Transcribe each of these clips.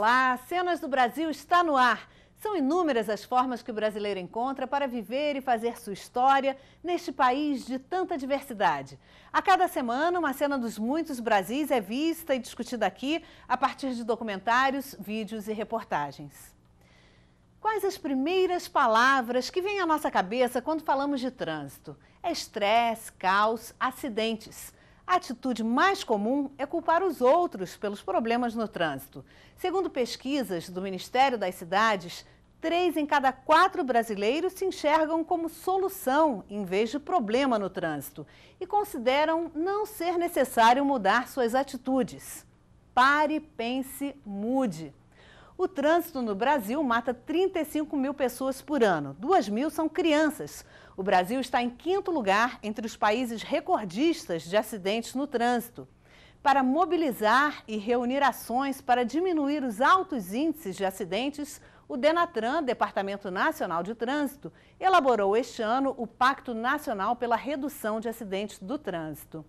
Olá, Cenas do Brasil está no ar. São inúmeras as formas que o brasileiro encontra para viver e fazer sua história neste país de tanta diversidade. A cada semana, uma cena dos muitos Brasis é vista e discutida aqui a partir de documentários, vídeos e reportagens. Quais as primeiras palavras que vêm à nossa cabeça quando falamos de trânsito? É estresse, caos, acidentes. A atitude mais comum é culpar os outros pelos problemas no trânsito. Segundo pesquisas do Ministério das Cidades, três em cada quatro brasileiros se enxergam como solução em vez de problema no trânsito e consideram não ser necessário mudar suas atitudes. Pare, pense, mude. O trânsito no Brasil mata 35 mil pessoas por ano, 2 mil são crianças. O Brasil está em quinto lugar entre os países recordistas de acidentes no trânsito. Para mobilizar e reunir ações para diminuir os altos índices de acidentes, o Denatran, Departamento Nacional de Trânsito, elaborou este ano o Pacto Nacional pela Redução de Acidentes do Trânsito.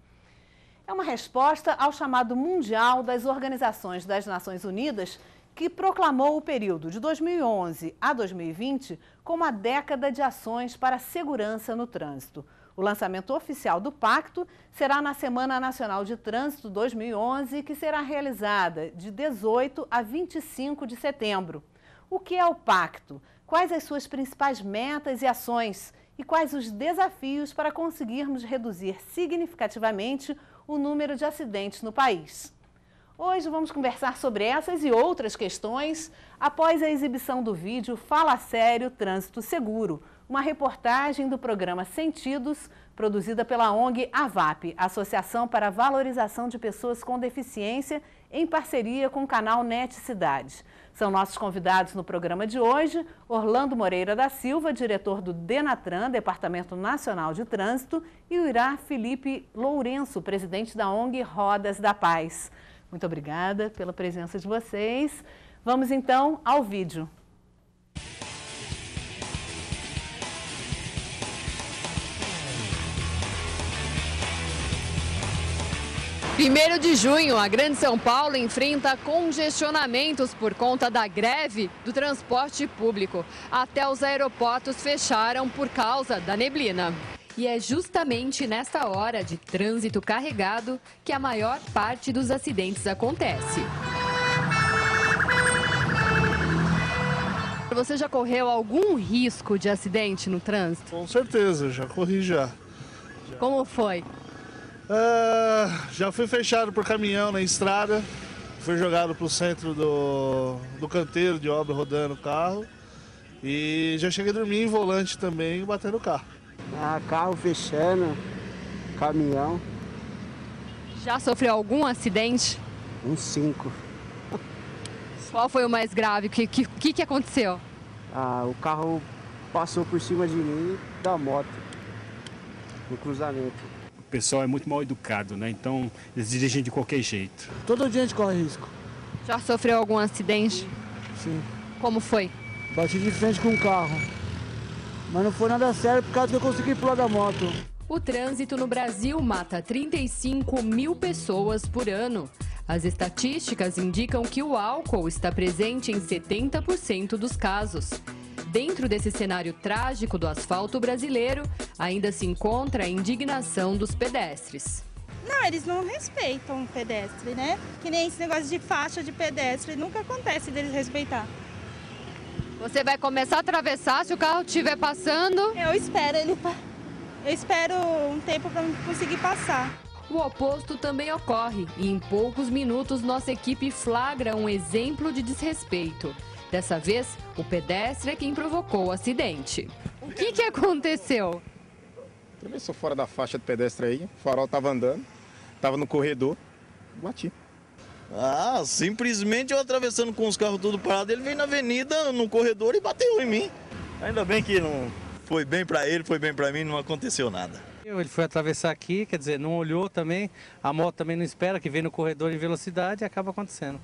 É uma resposta ao chamado mundial das Organizações das Nações Unidas, que proclamou o período de 2011 a 2020 com uma década de ações para a segurança no trânsito. O lançamento oficial do pacto será na Semana Nacional de Trânsito 2011, que será realizada de 18 a 25 de setembro. O que é o pacto? Quais as suas principais metas e ações? E quais os desafios para conseguirmos reduzir significativamente o número de acidentes no país? Hoje vamos conversar sobre essas e outras questões após a exibição do vídeo Fala Sério Trânsito Seguro, uma reportagem do programa Sentidos, produzida pela ONG AVAP, Associação para a Valorização de Pessoas com Deficiência, em parceria com o canal NET Cidades. São nossos convidados no programa de hoje Orlando Moreira da Silva, diretor do DENATRAN, Departamento Nacional de Trânsito, e o Irá Felipe Lourenço, presidente da ONG Rodas da Paz. Muito obrigada pela presença de vocês. Vamos então ao vídeo. Primeiro de junho, a Grande São Paulo enfrenta congestionamentos por conta da greve do transporte público. Até os aeroportos fecharam por causa da neblina. E é justamente nesta hora de trânsito carregado que a maior parte dos acidentes acontece. Você já correu algum risco de acidente no trânsito? Com certeza, já corri já. já. Como foi? Uh, já fui fechado por caminhão na estrada, fui jogado para o centro do, do canteiro de obra rodando o carro e já cheguei a dormir em volante também e bater no carro. Ah, carro fechando, caminhão. Já sofreu algum acidente? Uns um cinco. Qual foi o mais grave? O que, que, que aconteceu? Ah, o carro passou por cima de mim da moto, no cruzamento. O pessoal é muito mal educado, né? Então eles dirigem de qualquer jeito. Todo dia a gente corre risco. Já sofreu algum acidente? Sim. Como foi? Bati de frente com um carro. Mas não foi nada sério por causa que eu consegui pular da moto. O trânsito no Brasil mata 35 mil pessoas por ano. As estatísticas indicam que o álcool está presente em 70% dos casos. Dentro desse cenário trágico do asfalto brasileiro, ainda se encontra a indignação dos pedestres. Não, eles não respeitam o pedestre, né? Que nem esse negócio de faixa de pedestre, nunca acontece deles respeitar. Você vai começar a atravessar se o carro estiver passando? É, eu espero ele. Eu espero um tempo para conseguir passar. O oposto também ocorre e em poucos minutos nossa equipe flagra um exemplo de desrespeito. Dessa vez, o pedestre é quem provocou o acidente. O que, que aconteceu? eu fora da faixa do pedestre aí, o farol estava andando, estava no corredor, bati. Ah, simplesmente eu atravessando com os carros tudo parado, ele veio na avenida, no corredor e bateu em mim. Ainda bem que não foi bem para ele, foi bem para mim, não aconteceu nada. Ele foi atravessar aqui, quer dizer, não olhou também, a moto também não espera, que vem no corredor em velocidade e acaba acontecendo.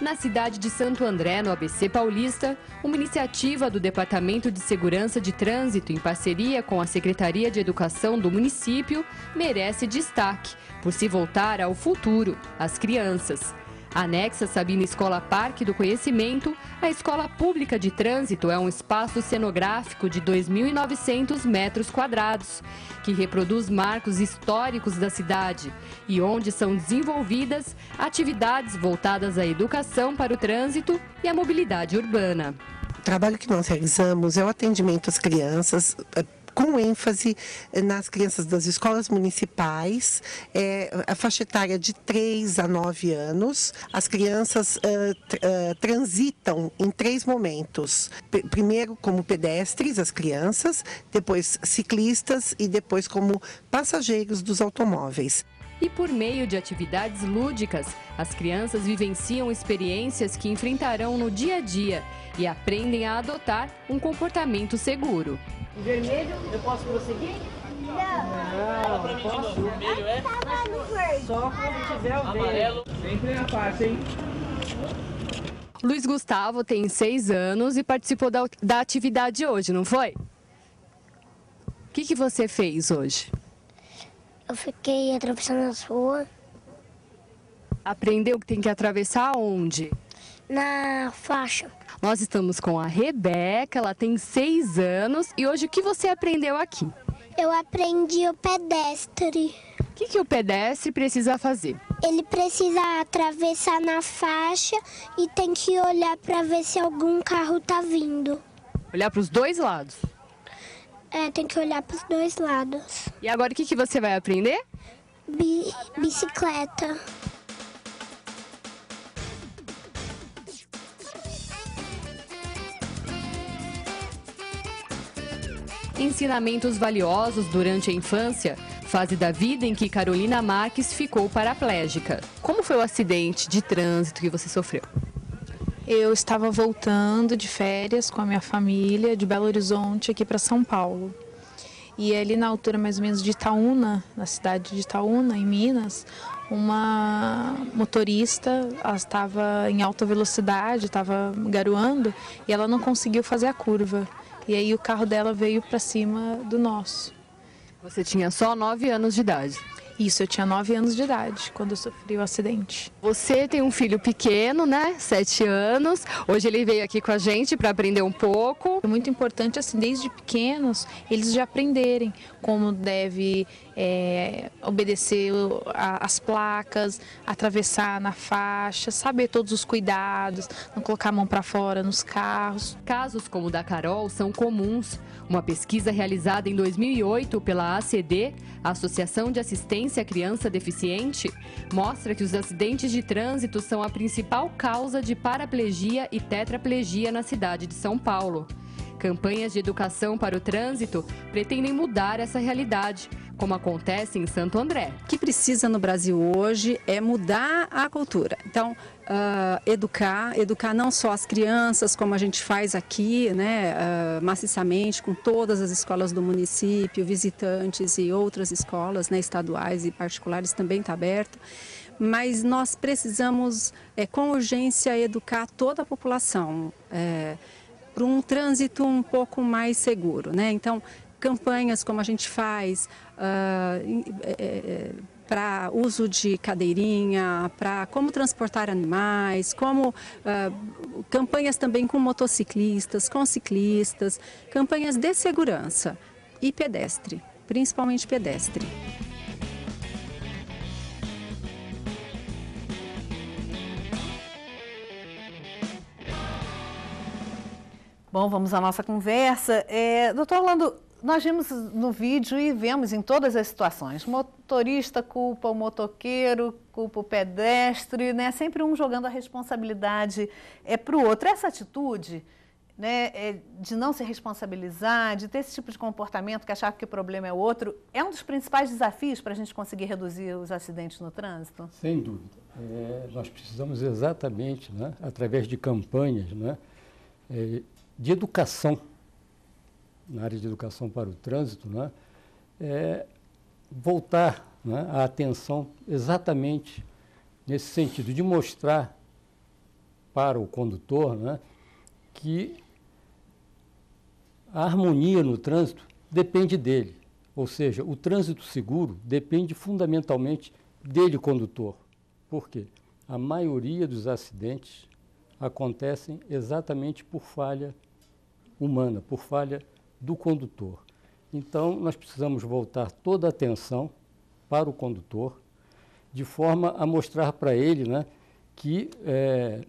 Na cidade de Santo André, no ABC Paulista, uma iniciativa do Departamento de Segurança de Trânsito, em parceria com a Secretaria de Educação do município, merece destaque por se voltar ao futuro, as crianças. Anexa Sabina Escola Parque do Conhecimento, a Escola Pública de Trânsito é um espaço cenográfico de 2.900 metros quadrados, que reproduz marcos históricos da cidade e onde são desenvolvidas atividades voltadas à educação para o trânsito e à mobilidade urbana. O trabalho que nós realizamos é o atendimento às crianças com ênfase eh, nas crianças das escolas municipais, é, a faixa etária de 3 a 9 anos. As crianças uh, uh, transitam em três momentos: P primeiro, como pedestres, as crianças, depois, ciclistas e depois, como passageiros dos automóveis. E por meio de atividades lúdicas, as crianças vivenciam experiências que enfrentarão no dia a dia e aprendem a adotar um comportamento seguro. Vermelho, eu posso prosseguir? Não. Não, não posso. Vermelho é? Tá, tá, Só quando tiver o Amarelo. Sempre na parte, hein? Luiz Gustavo tem seis anos e participou da, da atividade hoje, não foi? O que, que você fez hoje? Eu fiquei atravessando a rua. Aprendeu que tem que atravessar onde? Na faixa. Nós estamos com a Rebeca, ela tem seis anos e hoje o que você aprendeu aqui? Eu aprendi o pedestre. O que, que o pedestre precisa fazer? Ele precisa atravessar na faixa e tem que olhar para ver se algum carro está vindo. Olhar para os dois lados? É, tem que olhar para os dois lados. E agora o que, que você vai aprender? Bi bicicleta. ensinamentos valiosos durante a infância, fase da vida em que Carolina Marques ficou paraplégica. Como foi o acidente de trânsito que você sofreu? Eu estava voltando de férias com a minha família de Belo Horizonte aqui para São Paulo. E ali na altura mais ou menos de Itaúna, na cidade de Itaúna, em Minas, uma motorista, ela estava em alta velocidade, estava garoando e ela não conseguiu fazer a curva. E aí o carro dela veio para cima do nosso. Você tinha só 9 anos de idade? Isso, eu tinha 9 anos de idade quando eu sofri o acidente. Você tem um filho pequeno, né? 7 anos. Hoje ele veio aqui com a gente para aprender um pouco. É muito importante, assim, desde pequenos, eles já aprenderem como deve é, obedecer as placas, atravessar na faixa, saber todos os cuidados, não colocar a mão para fora nos carros. Casos como o da Carol são comuns. Uma pesquisa realizada em 2008 pela ACD, Associação de Assistência à Criança Deficiente, mostra que os acidentes de trânsito são a principal causa de paraplegia e tetraplegia na cidade de São Paulo. Campanhas de educação para o trânsito pretendem mudar essa realidade, como acontece em Santo André. O que precisa no Brasil hoje é mudar a cultura. Então, uh, educar, educar não só as crianças, como a gente faz aqui, né, uh, maciçamente, com todas as escolas do município, visitantes e outras escolas né, estaduais e particulares também está aberto mas nós precisamos, é, com urgência, educar toda a população. É, para um trânsito um pouco mais seguro. Né? Então, campanhas como a gente faz uh, é, é, é para uso de cadeirinha, para como transportar animais, como uh, campanhas também com motociclistas, com ciclistas, campanhas de segurança e pedestre, principalmente pedestre. Bom, vamos à nossa conversa. É, doutor Orlando, nós vimos no vídeo e vemos em todas as situações. Motorista culpa o motoqueiro, culpa o pedestre, né? Sempre um jogando a responsabilidade é, para o outro. Essa atitude né, é, de não se responsabilizar, de ter esse tipo de comportamento que achar que o problema é o outro, é um dos principais desafios para a gente conseguir reduzir os acidentes no trânsito? Sem dúvida. É, nós precisamos exatamente, né, através de campanhas, né, é, de educação, na área de educação para o trânsito, né, é voltar né, a atenção exatamente nesse sentido, de mostrar para o condutor né, que a harmonia no trânsito depende dele. Ou seja, o trânsito seguro depende fundamentalmente dele, condutor. Por quê? A maioria dos acidentes acontecem exatamente por falha humana, por falha do condutor. Então, nós precisamos voltar toda a atenção para o condutor, de forma a mostrar para ele né, que é,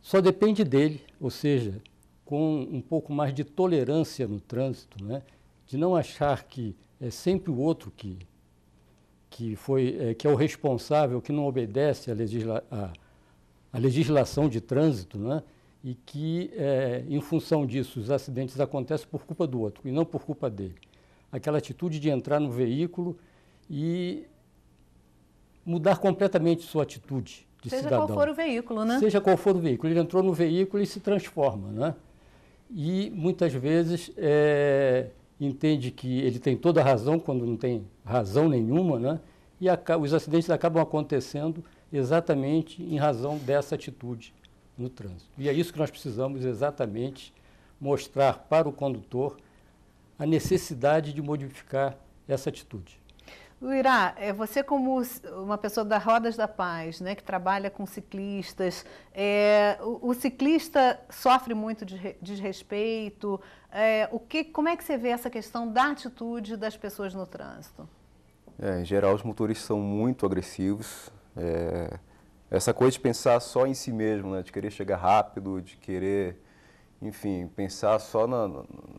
só depende dele, ou seja, com um pouco mais de tolerância no trânsito, né, de não achar que é sempre o outro que, que, foi, é, que é o responsável, que não obedece à legislação a legislação de trânsito, né? e que, é, em função disso, os acidentes acontecem por culpa do outro e não por culpa dele. Aquela atitude de entrar no veículo e mudar completamente sua atitude de Seja cidadão. Seja qual for o veículo, né? Seja qual for o veículo. Ele entrou no veículo e se transforma, né? E muitas vezes é, entende que ele tem toda a razão quando não tem razão nenhuma, né? E a, os acidentes acabam acontecendo exatamente em razão dessa atitude no trânsito. E é isso que nós precisamos exatamente mostrar para o condutor a necessidade de modificar essa atitude. Luirá, é, você como uma pessoa da Rodas da Paz, né, que trabalha com ciclistas, é, o, o, ciclista sofre muito de desrespeito. É, o que, como é que você vê essa questão da atitude das pessoas no trânsito? É, em geral, os motoristas são muito agressivos, é, essa coisa de pensar só em si mesmo, né? de querer chegar rápido, de querer, enfim, pensar só na,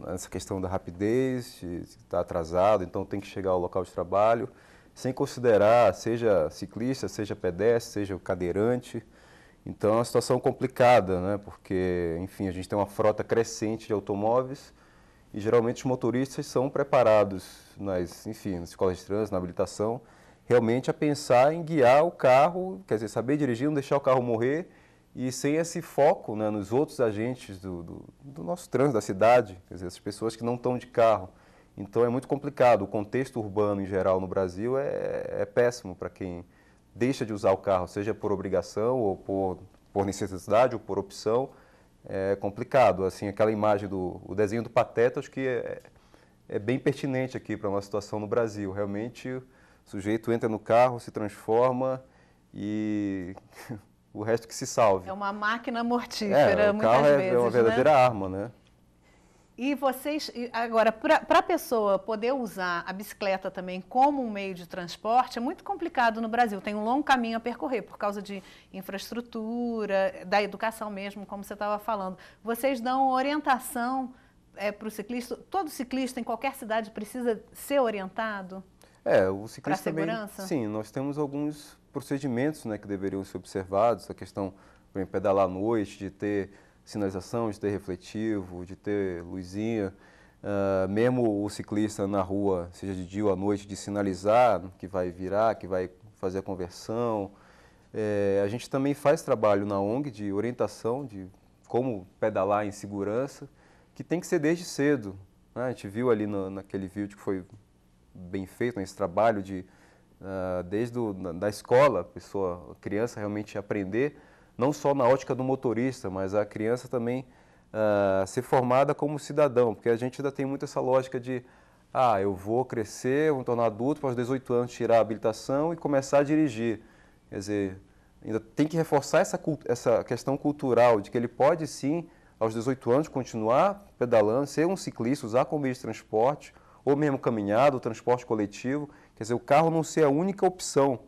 nessa questão da rapidez, de estar atrasado, então tem que chegar ao local de trabalho, sem considerar, seja ciclista, seja pedestre, seja cadeirante. Então é uma situação complicada, né? porque, enfim, a gente tem uma frota crescente de automóveis e geralmente os motoristas são preparados nas, enfim, nas escolas de trânsito, na habilitação, realmente a pensar em guiar o carro, quer dizer, saber dirigir, não deixar o carro morrer e sem esse foco né, nos outros agentes do, do, do nosso trânsito, da cidade, quer dizer, as pessoas que não estão de carro. Então é muito complicado. O contexto urbano em geral no Brasil é, é péssimo para quem deixa de usar o carro, seja por obrigação ou por, por necessidade ou por opção. É complicado. Assim, aquela imagem do o desenho do Pateta, acho que é, é bem pertinente aqui para uma situação no Brasil. Realmente o sujeito entra no carro, se transforma e o resto que se salve. É uma máquina mortífera, é, o muitas carro é, vezes. É né? uma verdadeira né? arma, né? E vocês, agora, para a pessoa poder usar a bicicleta também como um meio de transporte, é muito complicado no Brasil. Tem um longo caminho a percorrer por causa de infraestrutura, da educação mesmo, como você estava falando. Vocês dão orientação é, para o ciclista? Todo ciclista em qualquer cidade precisa ser orientado? É, o ciclista também. Segurança? Sim, nós temos alguns procedimentos né, que deveriam ser observados, a questão de pedalar à noite, de ter sinalização, de ter refletivo, de ter luzinha. Uh, mesmo o ciclista na rua, seja de dia ou à noite, de sinalizar que vai virar, que vai fazer a conversão. É, a gente também faz trabalho na ONG de orientação de como pedalar em segurança, que tem que ser desde cedo. Né? A gente viu ali no, naquele vídeo que foi bem feito, nesse né, trabalho de uh, desde o, na, da escola, a pessoa, criança realmente aprender, não só na ótica do motorista, mas a criança também uh, ser formada como cidadão, porque a gente ainda tem muito essa lógica de ah, eu vou crescer, vou me tornar adulto, para os 18 anos tirar a habilitação e começar a dirigir. Quer dizer, ainda tem que reforçar essa, essa questão cultural de que ele pode sim, aos 18 anos, continuar pedalando, ser um ciclista, usar como meio de transporte, ou mesmo caminhada, o transporte coletivo. Quer dizer, o carro não ser a única opção.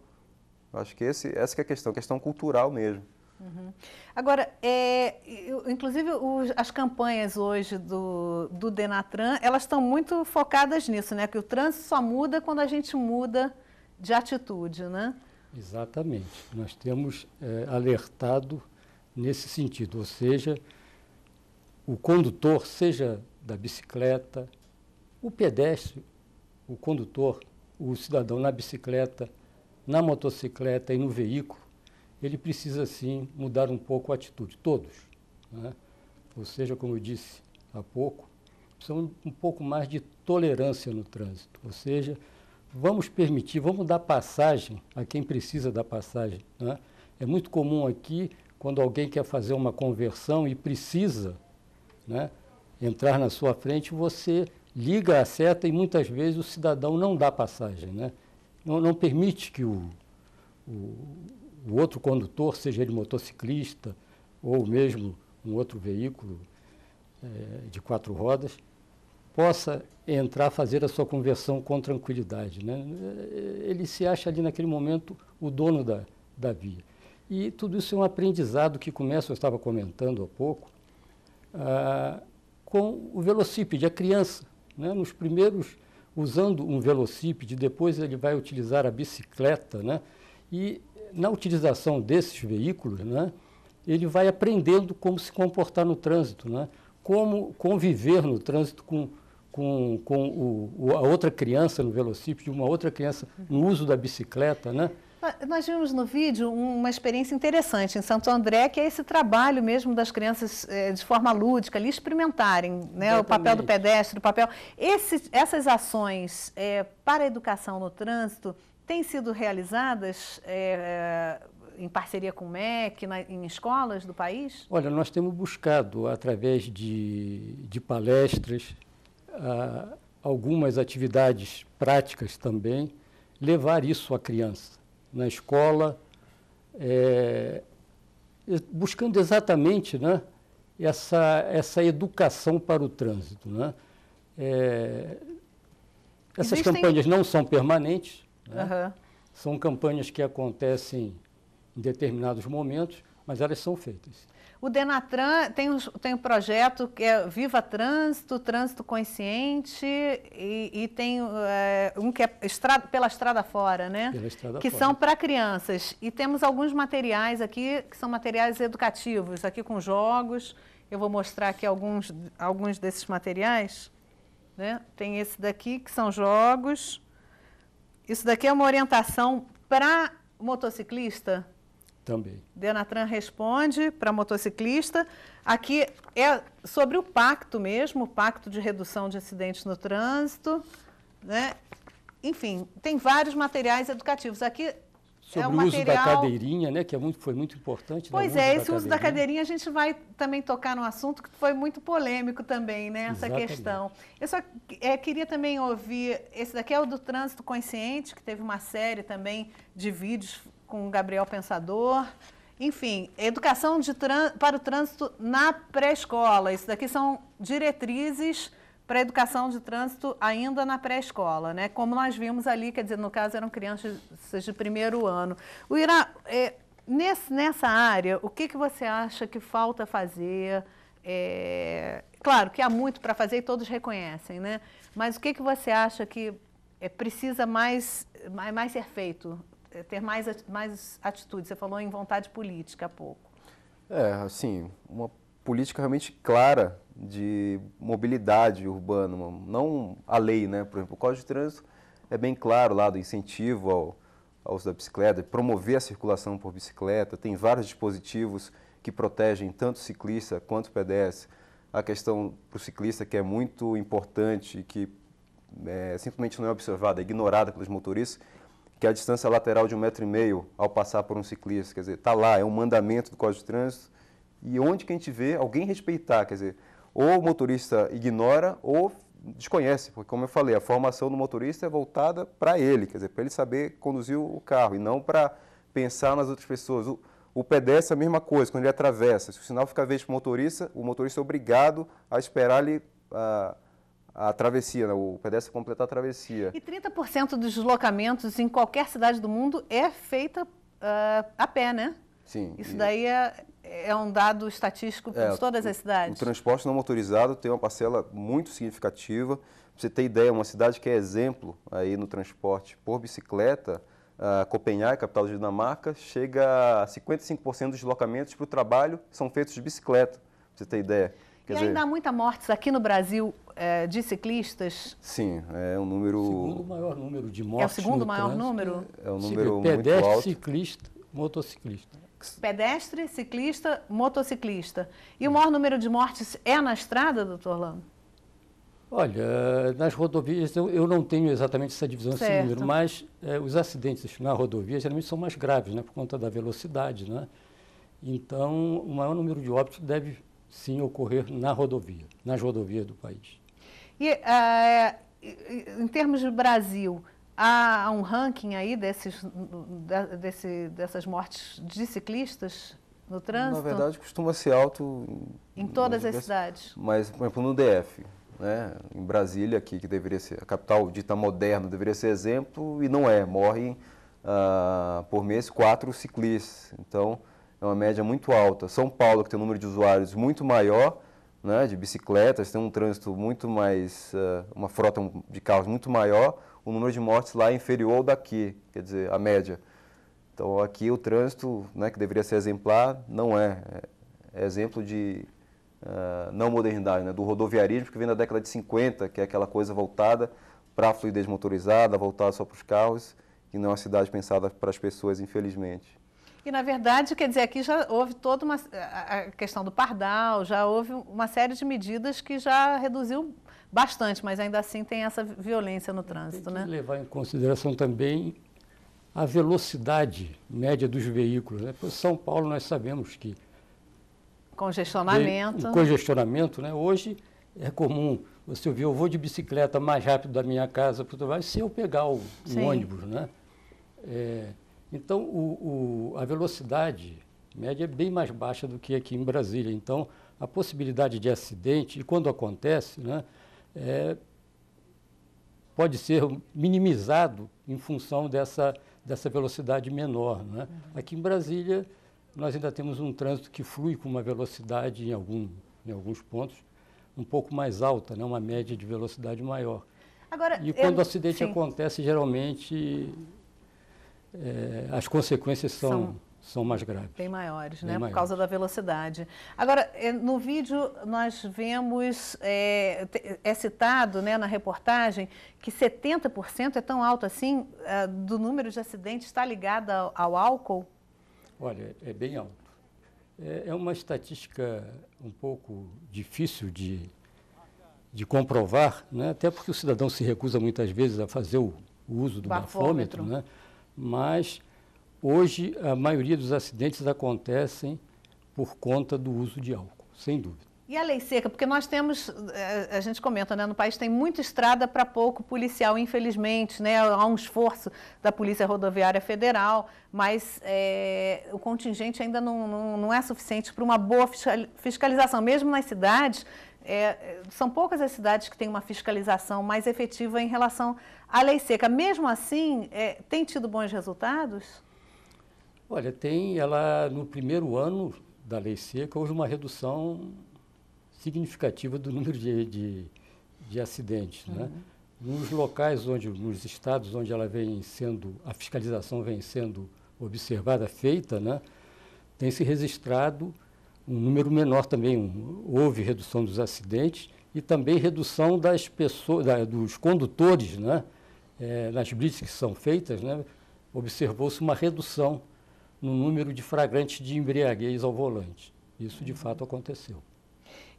Eu acho que esse, essa que é a questão, questão cultural mesmo. Uhum. Agora, é, eu, inclusive os, as campanhas hoje do, do Denatran, elas estão muito focadas nisso, né? Que o trânsito só muda quando a gente muda de atitude, né? Exatamente. Nós temos é, alertado nesse sentido, ou seja, o condutor, seja da bicicleta, o pedestre, o condutor, o cidadão na bicicleta, na motocicleta e no veículo, ele precisa sim mudar um pouco a atitude, todos. Né? Ou seja, como eu disse há pouco, precisamos um pouco mais de tolerância no trânsito. Ou seja, vamos permitir, vamos dar passagem a quem precisa da passagem. Né? É muito comum aqui, quando alguém quer fazer uma conversão e precisa né, entrar na sua frente, você liga a seta e muitas vezes o cidadão não dá passagem, né? não, não permite que o, o, o, outro condutor, seja ele motociclista ou mesmo um outro veículo é, de quatro rodas, possa entrar, fazer a sua conversão com tranquilidade. Né? Eh, ele se acha ali naquele momento o dono da, da via. E tudo isso é um aprendizado que começa, eu estava comentando há pouco, ah, com o velocípede, a criança né? Nos primeiros, usando um velocípede, depois ele vai utilizar a bicicleta, né? E na utilização desses veículos, né? Ele vai aprendendo como se comportar no trânsito, né? Como conviver no trânsito com, com, com o, a outra criança no velocípede, uma outra criança no uso da bicicleta, né? Ah, nós vimos no vídeo uma experiência interessante em Santo André, que é esse trabalho mesmo das crianças eh, de forma lúdica, ali experimentarem né, o papel do pedestre, o papel. Esse, essas ações é, para a educação no trânsito têm sido realizadas é, em parceria com o MEC, na, em escolas do país? Olha, nós temos buscado, através de, de palestras, a, ah, algumas atividades práticas também, levar isso à criança na escola, é, buscando exatamente né, essa, essa educação para o trânsito. Né? É, essas Existem... campanhas não são permanentes, né? uhum. são campanhas que acontecem em determinados momentos, mas elas são feitas. O Denatran tem um, tem um projeto que é Viva Trânsito, Trânsito Consciente, e, e tem é, um que é estrada, pela Estrada Fora, né? Pela estrada que fora. são para crianças. E temos alguns materiais aqui que são materiais educativos, aqui com jogos. Eu vou mostrar aqui alguns, alguns desses materiais. Né? Tem esse daqui, que são jogos. Isso daqui é uma orientação para motociclista também. Denatran responde para motociclista. Aqui é sobre o pacto mesmo, o pacto de redução de acidentes no trânsito. Né? Enfim, tem vários materiais educativos. Aqui é sobre é o, o uso material... da cadeirinha, né, que é muito, foi muito importante. Né, pois é, esse da uso da cadeirinha a gente vai também tocar num assunto que foi muito polêmico também, né, essa questão. Eu só é, queria também ouvir, esse daqui é o do trânsito consciente, que teve uma série também de vídeos com o Gabriel Pensador. Enfim, educação para o trânsito na pré-escola. Isso daqui são diretrizes para a educação de trânsito ainda na pré-escola, né? Como nós vimos ali, quer dizer, no caso eram crianças de primeiro ano. O Ira, é, nesse, nessa área, o que, que você acha que falta fazer? É, claro que há muito para fazer e todos reconhecem, né? Mas o que, que você acha que é, precisa mais, mais ser feito ter mais, mais atitude. Você falou em vontade política há pouco. É, assim, uma política realmente clara de mobilidade urbana, não a lei, né? Por exemplo, o Código de Trânsito é bem claro lá do incentivo ao, ao uso da bicicleta, é promover a circulação por bicicleta, tem vários dispositivos que protegem tanto o ciclista quanto o pedestre. A questão para o ciclista que é muito importante e que é, simplesmente não é observada, é ignorada pelos motoristas, que é a distância lateral de um metro e meio ao passar por um ciclista, quer dizer, está lá, é um mandamento do Código de Trânsito, e onde que a gente vê alguém respeitar, quer dizer, ou o motorista ignora ou desconhece, porque como eu falei, a formação do motorista é voltada para ele, quer dizer, para ele saber conduzir o carro e não para pensar nas outras pessoas. O, o pedestre é a mesma coisa, quando ele atravessa, se o sinal fica verde para o motorista, o motorista é obrigado a esperar ele... Uh, a travessia, né? o pedestre completar é a travessia. E 30% dos deslocamentos em qualquer cidade do mundo é feita uh, a pé, né? Sim. Isso e... daí é, é um dado estatístico para é, todas as cidades. O, o transporte não motorizado tem uma parcela muito significativa. Pra você ter ideia, uma cidade que é exemplo aí no transporte por bicicleta, uh, Copenhague, capital da Dinamarca, chega a 55% dos deslocamentos para o trabalho são feitos de bicicleta, para você ter ideia. Quer e dizer, ainda há muitas mortes aqui no Brasil é, de ciclistas? Sim, é um número... O segundo maior número de mortes É o segundo maior trânsito, número? É um número pedestre, muito alto. Pedestre, ciclista, motociclista. Pedestre, ciclista, motociclista. E o maior número de mortes é na estrada, doutor Lano? Olha, nas rodovias eu, eu, não tenho exatamente essa divisão, certo. esse número, mas é, os acidentes na rodovia geralmente são mais graves, né, por conta da velocidade, né? Então, o maior número de óbitos deve sim ocorrer na rodovia, nas rodovias do país. E é, em termos de Brasil, há um ranking aí desses, desse, dessas mortes de ciclistas no trânsito? Na verdade, costuma ser alto em, em todas as cidades. Mas, por exemplo, no DF. Né? Em Brasília, aqui, que deveria ser a capital dita moderna, deveria ser exemplo, e não é. Morrem ah, por mês quatro ciclistas. Então, é uma média muito alta. São Paulo, que tem um número de usuários muito maior, né, de bicicletas, tem um trânsito muito mais, uh, uma frota de carros muito maior, o número de mortes lá é inferior ao daqui, quer dizer, a média. Então aqui o trânsito, né, que deveria ser exemplar, não é. É, é exemplo de uh, não modernidade, né, do rodoviarismo que vem da década de 50, que é aquela coisa voltada para a fluidez motorizada, voltada só para os carros, e não é uma cidade pensada para as pessoas, infelizmente. E, na verdade, quer dizer, aqui já houve toda uma a questão do pardal, já houve uma série de medidas que já reduziu bastante, mas ainda assim tem essa violência no trânsito. Tem que né? levar em consideração também a velocidade média dos veículos. Né? Por São Paulo, nós sabemos que. Congestionamento. O congestionamento, né? Hoje é comum você ouvir, eu vou de bicicleta mais rápido da minha casa para o trabalho se eu pegar o, o ônibus, né? É, então, o, o, a velocidade média é bem mais baixa do que aqui em Brasília. Então, a possibilidade de acidente, e quando acontece, né, é, pode ser minimizado em função dessa, dessa velocidade menor. Né? Uhum. Aqui em Brasília, nós ainda temos um trânsito que flui com uma velocidade, em, algum, em alguns pontos, um pouco mais alta, né? uma média de velocidade maior. Agora, e quando o acidente sim. acontece, geralmente é, as consequências são, são, são, mais graves. Bem maiores, bem né? Maiores. Por causa da velocidade. Agora, é, no vídeo nós vemos, é, é citado né, na reportagem, que 70% é tão alto assim é, do número de acidentes está ligado ao, ao álcool? Olha, é bem alto. É, é uma estatística um pouco difícil de, de comprovar, né? até porque o cidadão se recusa muitas vezes a fazer o, o uso do bafômetro, bafômetro né? mas hoje a maioria dos acidentes acontecem por conta do uso de álcool, sem dúvida. E a lei seca, porque nós temos, eh, a gente comenta, né, no país tem muita estrada para pouco policial, infelizmente, né, há um esforço da Polícia Rodoviária Federal, mas é, o contingente ainda não, não, não é suficiente para uma boa fiscalização, mesmo nas cidades é, são poucas as cidades que têm uma fiscalização mais efetiva em relação à lei seca. Mesmo assim, é, tem tido bons resultados? Olha, tem. Ela, no primeiro ano da lei seca, houve uma redução significativa do número de, de, de acidentes. Né? Uhum. Né? Nos locais onde, nos estados onde ela vem sendo, a fiscalização vem sendo observada, feita, né? tem se registrado um número menor também. Um, houve redução dos acidentes e também redução das pessoas, da, dos condutores, né? É, nas blitz que são feitas, né? observou-se uma redução no número de flagrantes de embriaguez ao volante. Isso de fato aconteceu.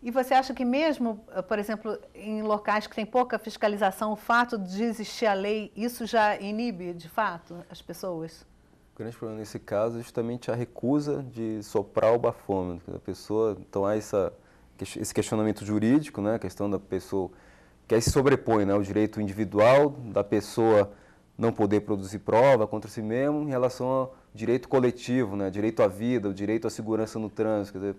E você acha que mesmo, eh, por exemplo, em locais que tem pouca fiscalização, o fato de existir a lei, isso já inibe de fato as pessoas? O grande problema nesse caso é justamente a recusa de soprar o bafômetro. A pessoa, então há essa, esse questionamento jurídico, né, a questão da pessoa, que aí se sobrepõe né, o direito individual da pessoa não poder produzir prova contra si mesmo em relação ao direito coletivo, né, direito à vida, o direito à segurança no trânsito. Dizer,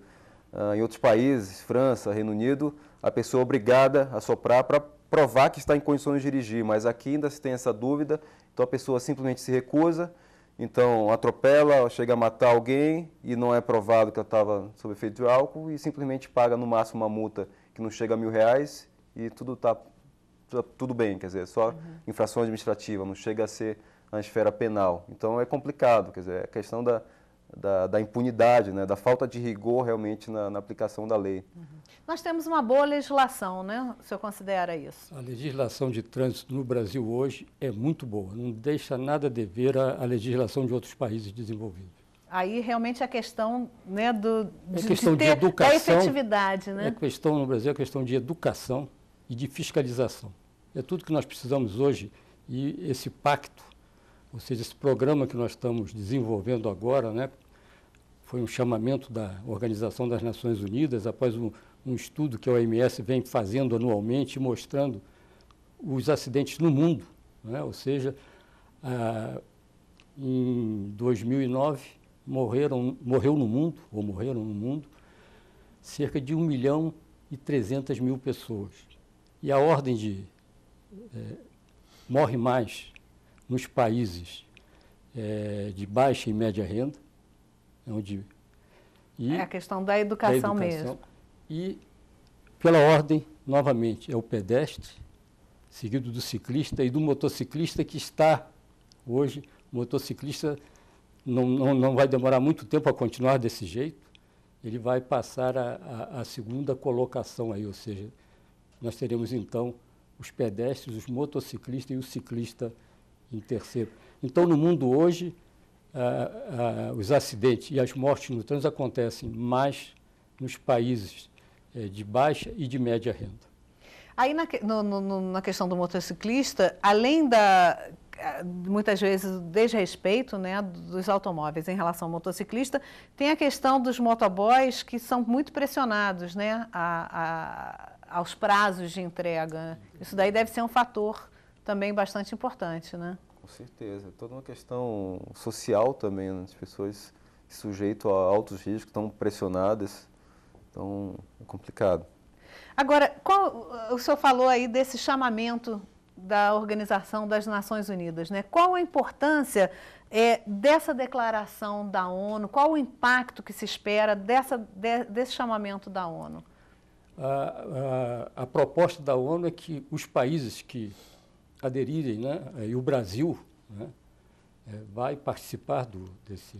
ah, em outros países, França, Reino Unido, a pessoa é obrigada a soprar para provar que está em condições de dirigir, mas aqui ainda se tem essa dúvida, então a pessoa simplesmente se recusa então, atropela, chega a matar alguém e não é provado que eu estava sob efeito de álcool e simplesmente paga no máximo uma multa que não chega a mil reais e tudo está tá tudo bem, quer dizer, só uhum. infração administrativa, não chega a ser a esfera penal. Então é complicado, quer dizer, é questão da, da, da, impunidade, né, da falta de rigor realmente na, na aplicação da lei. Uhum. Nós temos uma boa legislação, né? O senhor considera isso? A legislação de trânsito no Brasil hoje é muito boa, não deixa nada a dever à, legislação de outros países desenvolvidos. Aí realmente a é questão né, do, é de, é questão de, ter, de educação, da efetividade. Né? É questão no Brasil, é questão de educação e de fiscalização. É tudo que nós precisamos hoje e esse pacto, ou seja, esse programa que nós estamos desenvolvendo agora, né, foi um chamamento da Organização das Nações Unidas após um, um estudo que a OMS vem fazendo anualmente, mostrando os acidentes no mundo. Né? Ou seja, ah, em 2009 morreram, morreu no mundo, ou morreram no mundo, cerca de 1 milhão e 300 mil pessoas. E a ordem de é, morre mais nos países é, de baixa e média renda, onde e é a questão da educação, da educação mesmo. E, pela ordem, novamente, é o pedestre, seguido do ciclista e do motociclista que está hoje. O motociclista não, não, não vai demorar muito tempo a continuar desse jeito. Ele vai passar a, a, a segunda colocação aí, ou seja, nós teremos então os pedestres, os motociclistas e o ciclista em terceiro. Então, no mundo hoje, ah, ah, os acidentes e as mortes no trânsito acontecem mais nos países é, de baixa e de média renda. Aí na, no, no, na questão do motociclista, além da muitas vezes desrespeito né, dos automóveis em relação ao motociclista, tem a questão dos motoboys que são muito pressionados né, a, a, aos prazos de entrega. Isso daí deve ser um fator também bastante importante, né? Com certeza. É toda uma questão social também, né? as pessoas sujeitas a altos riscos, estão pressionadas então, é complicado. Agora, qual, o senhor falou aí desse chamamento da Organização das Nações Unidas, né? Qual a importância é, dessa declaração da ONU? Qual o impacto que se espera dessa, de, desse chamamento da ONU? A, a, a, proposta da ONU é que os países que aderirem, né, e o Brasil, né, é, vai participar do, desse,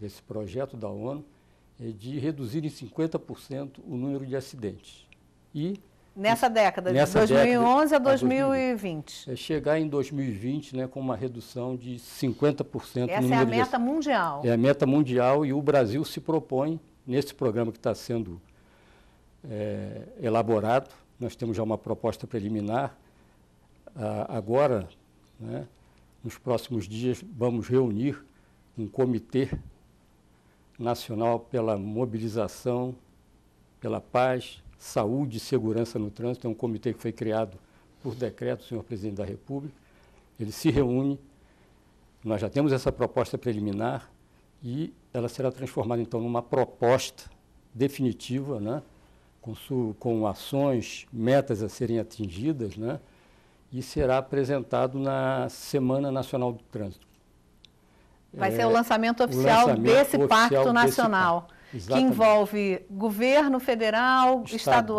desse projeto da ONU, eh, de reduzir em 50% o número de acidentes. E nessa década, nessa de 2011 década, a 2020. É chegar em 2020 né, com uma redução de 50% Essa no é número é a meta de... mundial. É a meta mundial e o Brasil se propõe, nesse programa que está sendo é, elaborado, nós temos já uma proposta preliminar. Ah, agora, né, nos próximos dias, vamos reunir um comitê nacional pela mobilização, pela paz, saúde e segurança no trânsito. É um comitê que foi criado por decreto do senhor presidente da República. Ele se reúne. Nós já temos essa proposta preliminar e ela será transformada, então, numa proposta definitiva, né? com, su, com ações, metas a serem atingidas, né? e será apresentado na Semana Nacional do Trânsito. Vai é, ser o lançamento oficial o lançamento desse oficial Pacto Nacional, pacto. que envolve governo federal, estadual,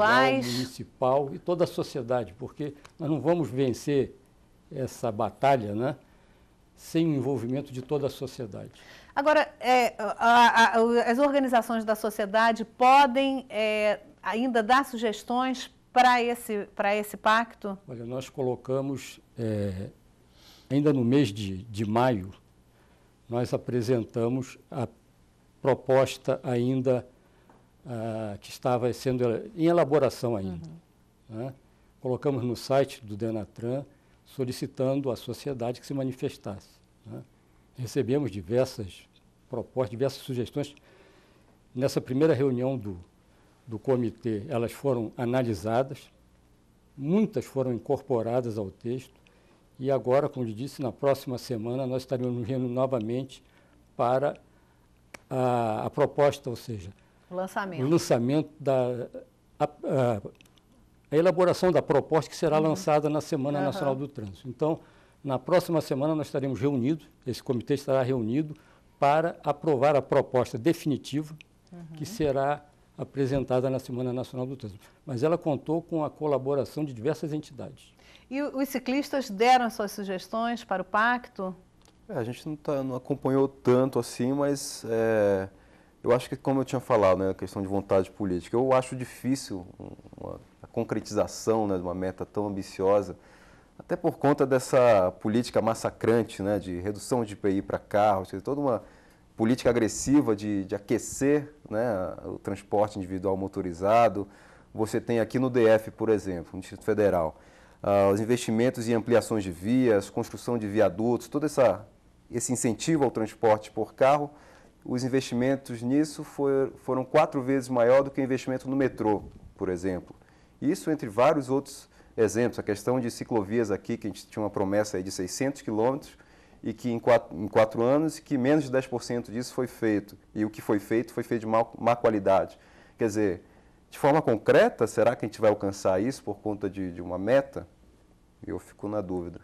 estaduais. municipal e toda a sociedade, porque nós não vamos vencer essa batalha né, sem o envolvimento de toda a sociedade. Agora, é, a, a, as organizações da sociedade podem é, ainda dar sugestões para esse, esse pacto? Olha, nós colocamos, é, ainda no mês de, de maio, nós apresentamos a proposta ainda uh, que estava sendo em elaboração ainda. Uhum. Né? Colocamos no site do Denatran solicitando à sociedade que se manifestasse. Né? Recebemos diversas propostas, diversas sugestões. Nessa primeira reunião do, do comitê, elas foram analisadas, muitas foram incorporadas ao texto e agora, como lhe disse, na próxima semana nós estaremos reunindo novamente para a, a, proposta, ou seja, o lançamento, o lançamento da a, a, a, elaboração da proposta que será uhum. lançada na Semana uhum. Nacional do Trânsito. Então, na próxima semana nós estaremos reunidos, esse comitê estará reunido para aprovar a proposta definitiva uhum. que será apresentada na Semana Nacional do Trânsito. Mas ela contou com a colaboração de diversas entidades. E os ciclistas deram suas sugestões para o pacto? É, a gente não, tá, não, acompanhou tanto assim, mas é, eu acho que, como eu tinha falado, né, a questão de vontade política, eu acho difícil uma, a concretização né, de uma meta tão ambiciosa, até por conta dessa política massacrante né, de redução de IPI para carros, toda uma política agressiva de, de aquecer né, o transporte individual motorizado. Você tem aqui no DF, por exemplo, no Distrito Federal, ah, os investimentos em ampliações de vias, construção de viadutos, todo essa, esse incentivo ao transporte por carro, os investimentos nisso foram quatro vezes maior do que o investimento no metrô, por exemplo. Isso entre vários outros exemplos. A questão de ciclovias aqui, que a gente tinha uma promessa de 600 quilômetros, e que em quatro, em quatro anos, que menos de 10% disso foi feito. E o que foi feito, foi feito de má, má, qualidade. Quer dizer, de forma concreta, será que a gente vai alcançar isso por conta de, de uma meta? Eu fico na dúvida.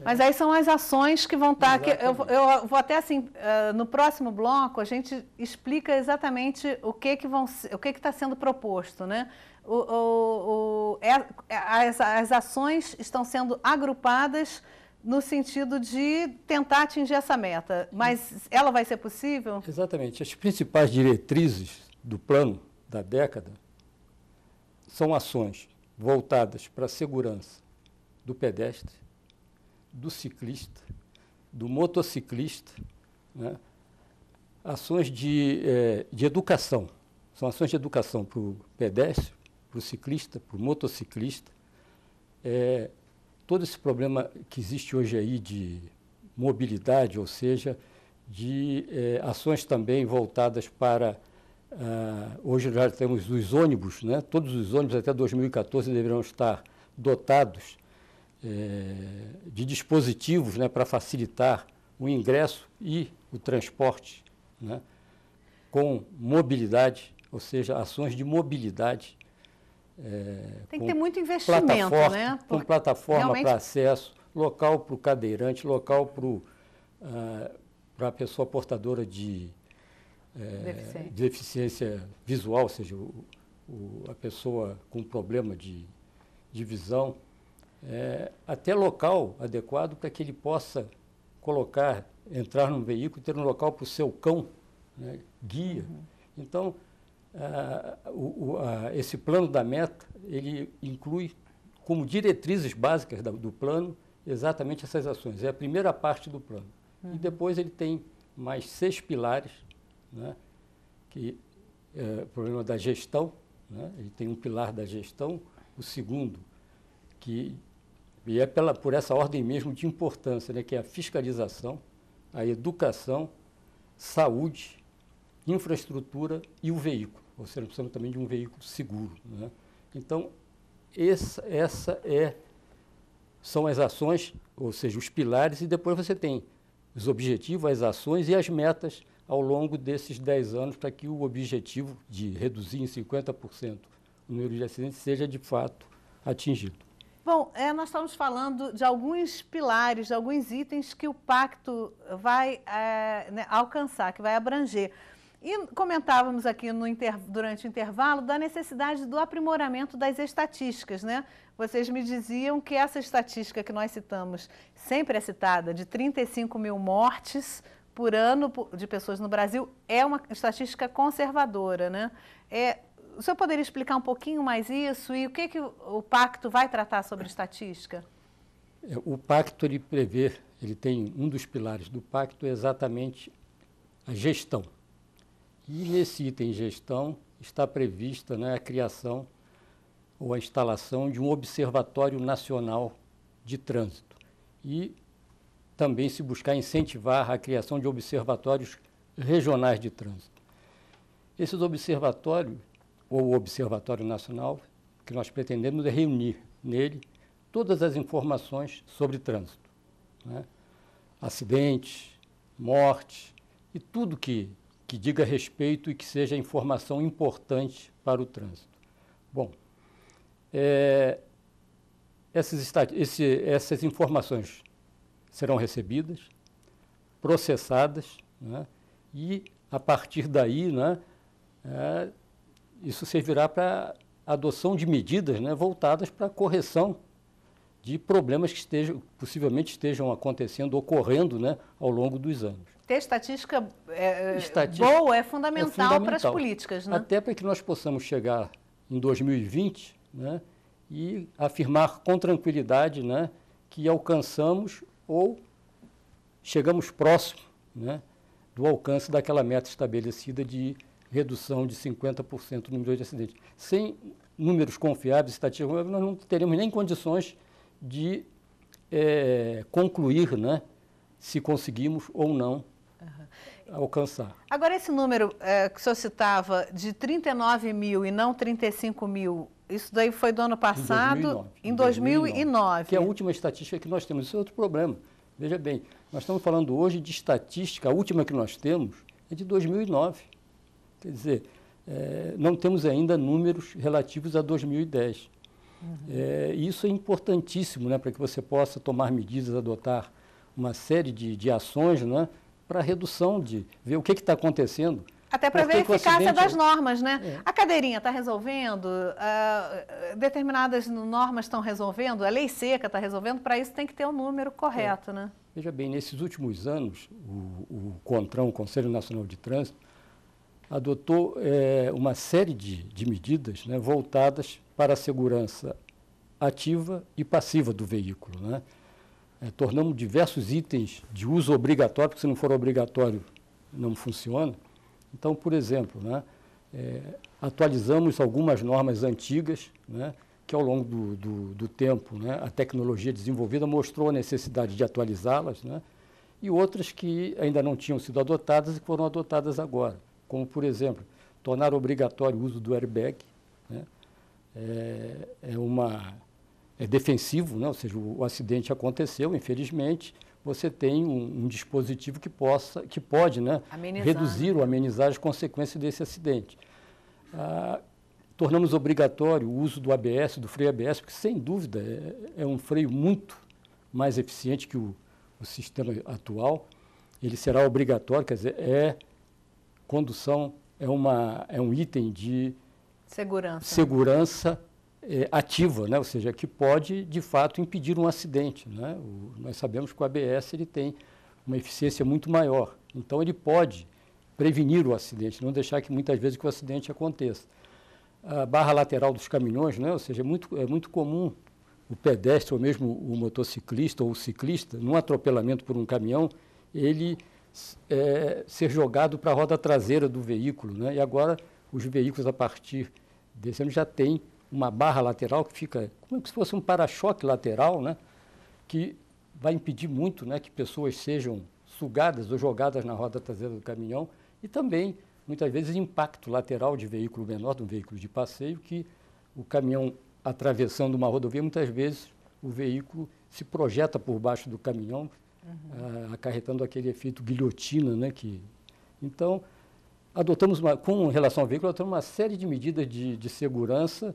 É. Mas aí são as ações que vão estar. Tá, que eu, eu, vou até assim, eh, no próximo bloco a gente explica exatamente o que que vão, o que que está sendo proposto, né? O, o, o é, é, as, as ações estão sendo agrupadas no sentido de tentar atingir essa meta, mas ela vai ser possível? Exatamente. As principais diretrizes do plano da década são ações voltadas para a segurança, do pedestre, do ciclista, do motociclista, né? ações de, é, de educação. São ações de educação para o pedestre, para o ciclista, para o motociclista. É, todo esse problema que existe hoje aí de mobilidade, ou seja, de é, ações também voltadas para. Ah, hoje já temos os ônibus, né? todos os ônibus até 2014 deverão estar dotados é, de dispositivos né, para facilitar o ingresso e o transporte né, com mobilidade, ou seja, ações de mobilidade. É, Tem que ter muito investimento, né? Porque com plataforma realmente... para acesso, local para o cadeirante, local para ah, a pessoa portadora de, é, deficiência. deficiência. visual, ou seja, o, o, a pessoa com problema de, de visão é, até local adequado para que ele possa colocar, entrar num veículo, ter um local para o seu cão, né, guia. Uhum. Então, o, esse plano da meta, ele inclui como diretrizes básicas da, do plano exatamente essas ações. É a primeira parte do plano. Uhum. E depois ele tem mais seis pilares, né, que é o problema da gestão, né, ele tem um pilar da gestão, o segundo, que e é pela, por essa ordem mesmo de importância, né, que é a fiscalização, a educação, saúde, infraestrutura e o veículo. Ou seja, precisamos também de um veículo seguro. Né? Então, essa, essa é, são as ações, ou seja, os pilares, e depois você tem os objetivos, as ações e as metas ao longo desses 10 anos para que o objetivo de reduzir em 50% o número de acidentes seja de fato atingido. Bom, é, nós estamos falando de alguns pilares, de alguns itens que o pacto vai é, né, alcançar, que vai abranger. E comentávamos aqui inter, durante o intervalo da necessidade do aprimoramento das estatísticas, né? Vocês me diziam que essa estatística que nós citamos, sempre é citada, de 35 mil mortes por ano de pessoas no Brasil, é uma estatística conservadora, né? É, o senhor poderia explicar um pouquinho mais isso e o que, que o pacto vai tratar sobre estatística? É, o pacto ele prevê, ele tem um dos pilares do pacto é exatamente a gestão. E nesse item gestão está prevista né, a criação ou a instalação de um observatório nacional de trânsito. E também se buscar incentivar a criação de observatórios regionais de trânsito. Esses observatórios ou o Observatório Nacional, que nós pretendemos reunir nele todas as informações sobre trânsito. Né? Acidentes, morte e tudo que, que diga respeito e que seja informação importante para o trânsito. Bom, é, essas, esse, essas informações serão recebidas, processadas, né? e a partir daí né, é, isso servirá para adoção de medidas né, voltadas para a correção de problemas que estejam, possivelmente estejam acontecendo, ocorrendo né, ao longo dos anos. Ter estatística, é, é estatística boa é fundamental, é fundamental, para as políticas. Né? Até para que nós possamos chegar em 2020 né, e afirmar com tranquilidade né, que alcançamos ou chegamos próximo né, do alcance daquela meta estabelecida de redução de 50% no número de acidentes. Sem números confiáveis, estatísticos, nós não teremos nem condições de é, concluir né, se conseguimos ou não uhum. alcançar. Agora, esse número é, que o senhor citava de 39 mil e não 35 mil, isso daí foi do ano passado, em 2009. Em 2009. 2009. Que é a última estatística que nós temos. Isso é outro problema. Veja bem, nós estamos falando hoje de estatística, a última que nós temos é de 2009. Quer dizer, é, não temos ainda números relativos a 2010. Uhum. É, isso é importantíssimo né, para que você possa tomar medidas, adotar uma série de, de ações né, para redução de ver o que está acontecendo. Até para ver a eficácia das normas, né? É. A cadeirinha está resolvendo, uh, determinadas normas estão resolvendo, a lei seca está resolvendo, para isso tem que ter o um número correto, é. né? Veja bem, nesses últimos anos, o, o CONTRAN, o Conselho Nacional de Trânsito, adotou é, uma série de, de medidas né, voltadas para a segurança ativa e passiva do veículo. Né? É, tornamos diversos itens de uso obrigatório, porque se não for obrigatório não funciona. Então, por exemplo, né, é, atualizamos algumas normas antigas, né, que ao longo do, do, do tempo né, a tecnologia desenvolvida mostrou a necessidade de atualizá-las, né, e outras que ainda não tinham sido adotadas e foram adotadas agora como, por exemplo, tornar obrigatório o uso do airbag, né? é, é, uma, é defensivo, né? ou seja, o, o acidente aconteceu, infelizmente, você tem um, um, dispositivo que possa, que pode né, reduzir ou né? amenizar as consequências desse acidente. Ah, tornamos obrigatório o uso do ABS, do freio ABS, porque sem dúvida é, é um freio muito mais eficiente que o, o, sistema atual. Ele será obrigatório, quer dizer, é condução é, uma, é um item de segurança, segurança é, ativa, né? ou seja, que pode, de fato, impedir um acidente. Né? O, nós sabemos que o ABS ele tem uma eficiência muito maior, então ele pode prevenir o acidente, não deixar que muitas vezes que o acidente aconteça. A barra lateral dos caminhões, né? ou seja, é muito, é muito comum o pedestre ou mesmo o motociclista ou o ciclista, num atropelamento por um caminhão, ele é, ser jogado para a roda traseira do veículo. Né? E agora os veículos, a partir desse ano, já têm uma barra lateral que fica como se fosse um para-choque lateral, né? que vai impedir muito né, que pessoas sejam sugadas ou jogadas na roda traseira do caminhão e também, muitas vezes, impacto lateral de veículo menor, de um veículo de passeio, que o caminhão atravessando uma rodovia, muitas vezes o veículo se projeta por baixo do caminhão, uhum. acarretando aquele efeito guilhotina, né? Que, então, adotamos, uma, com relação ao veículo, adotamos uma série de medidas de, de segurança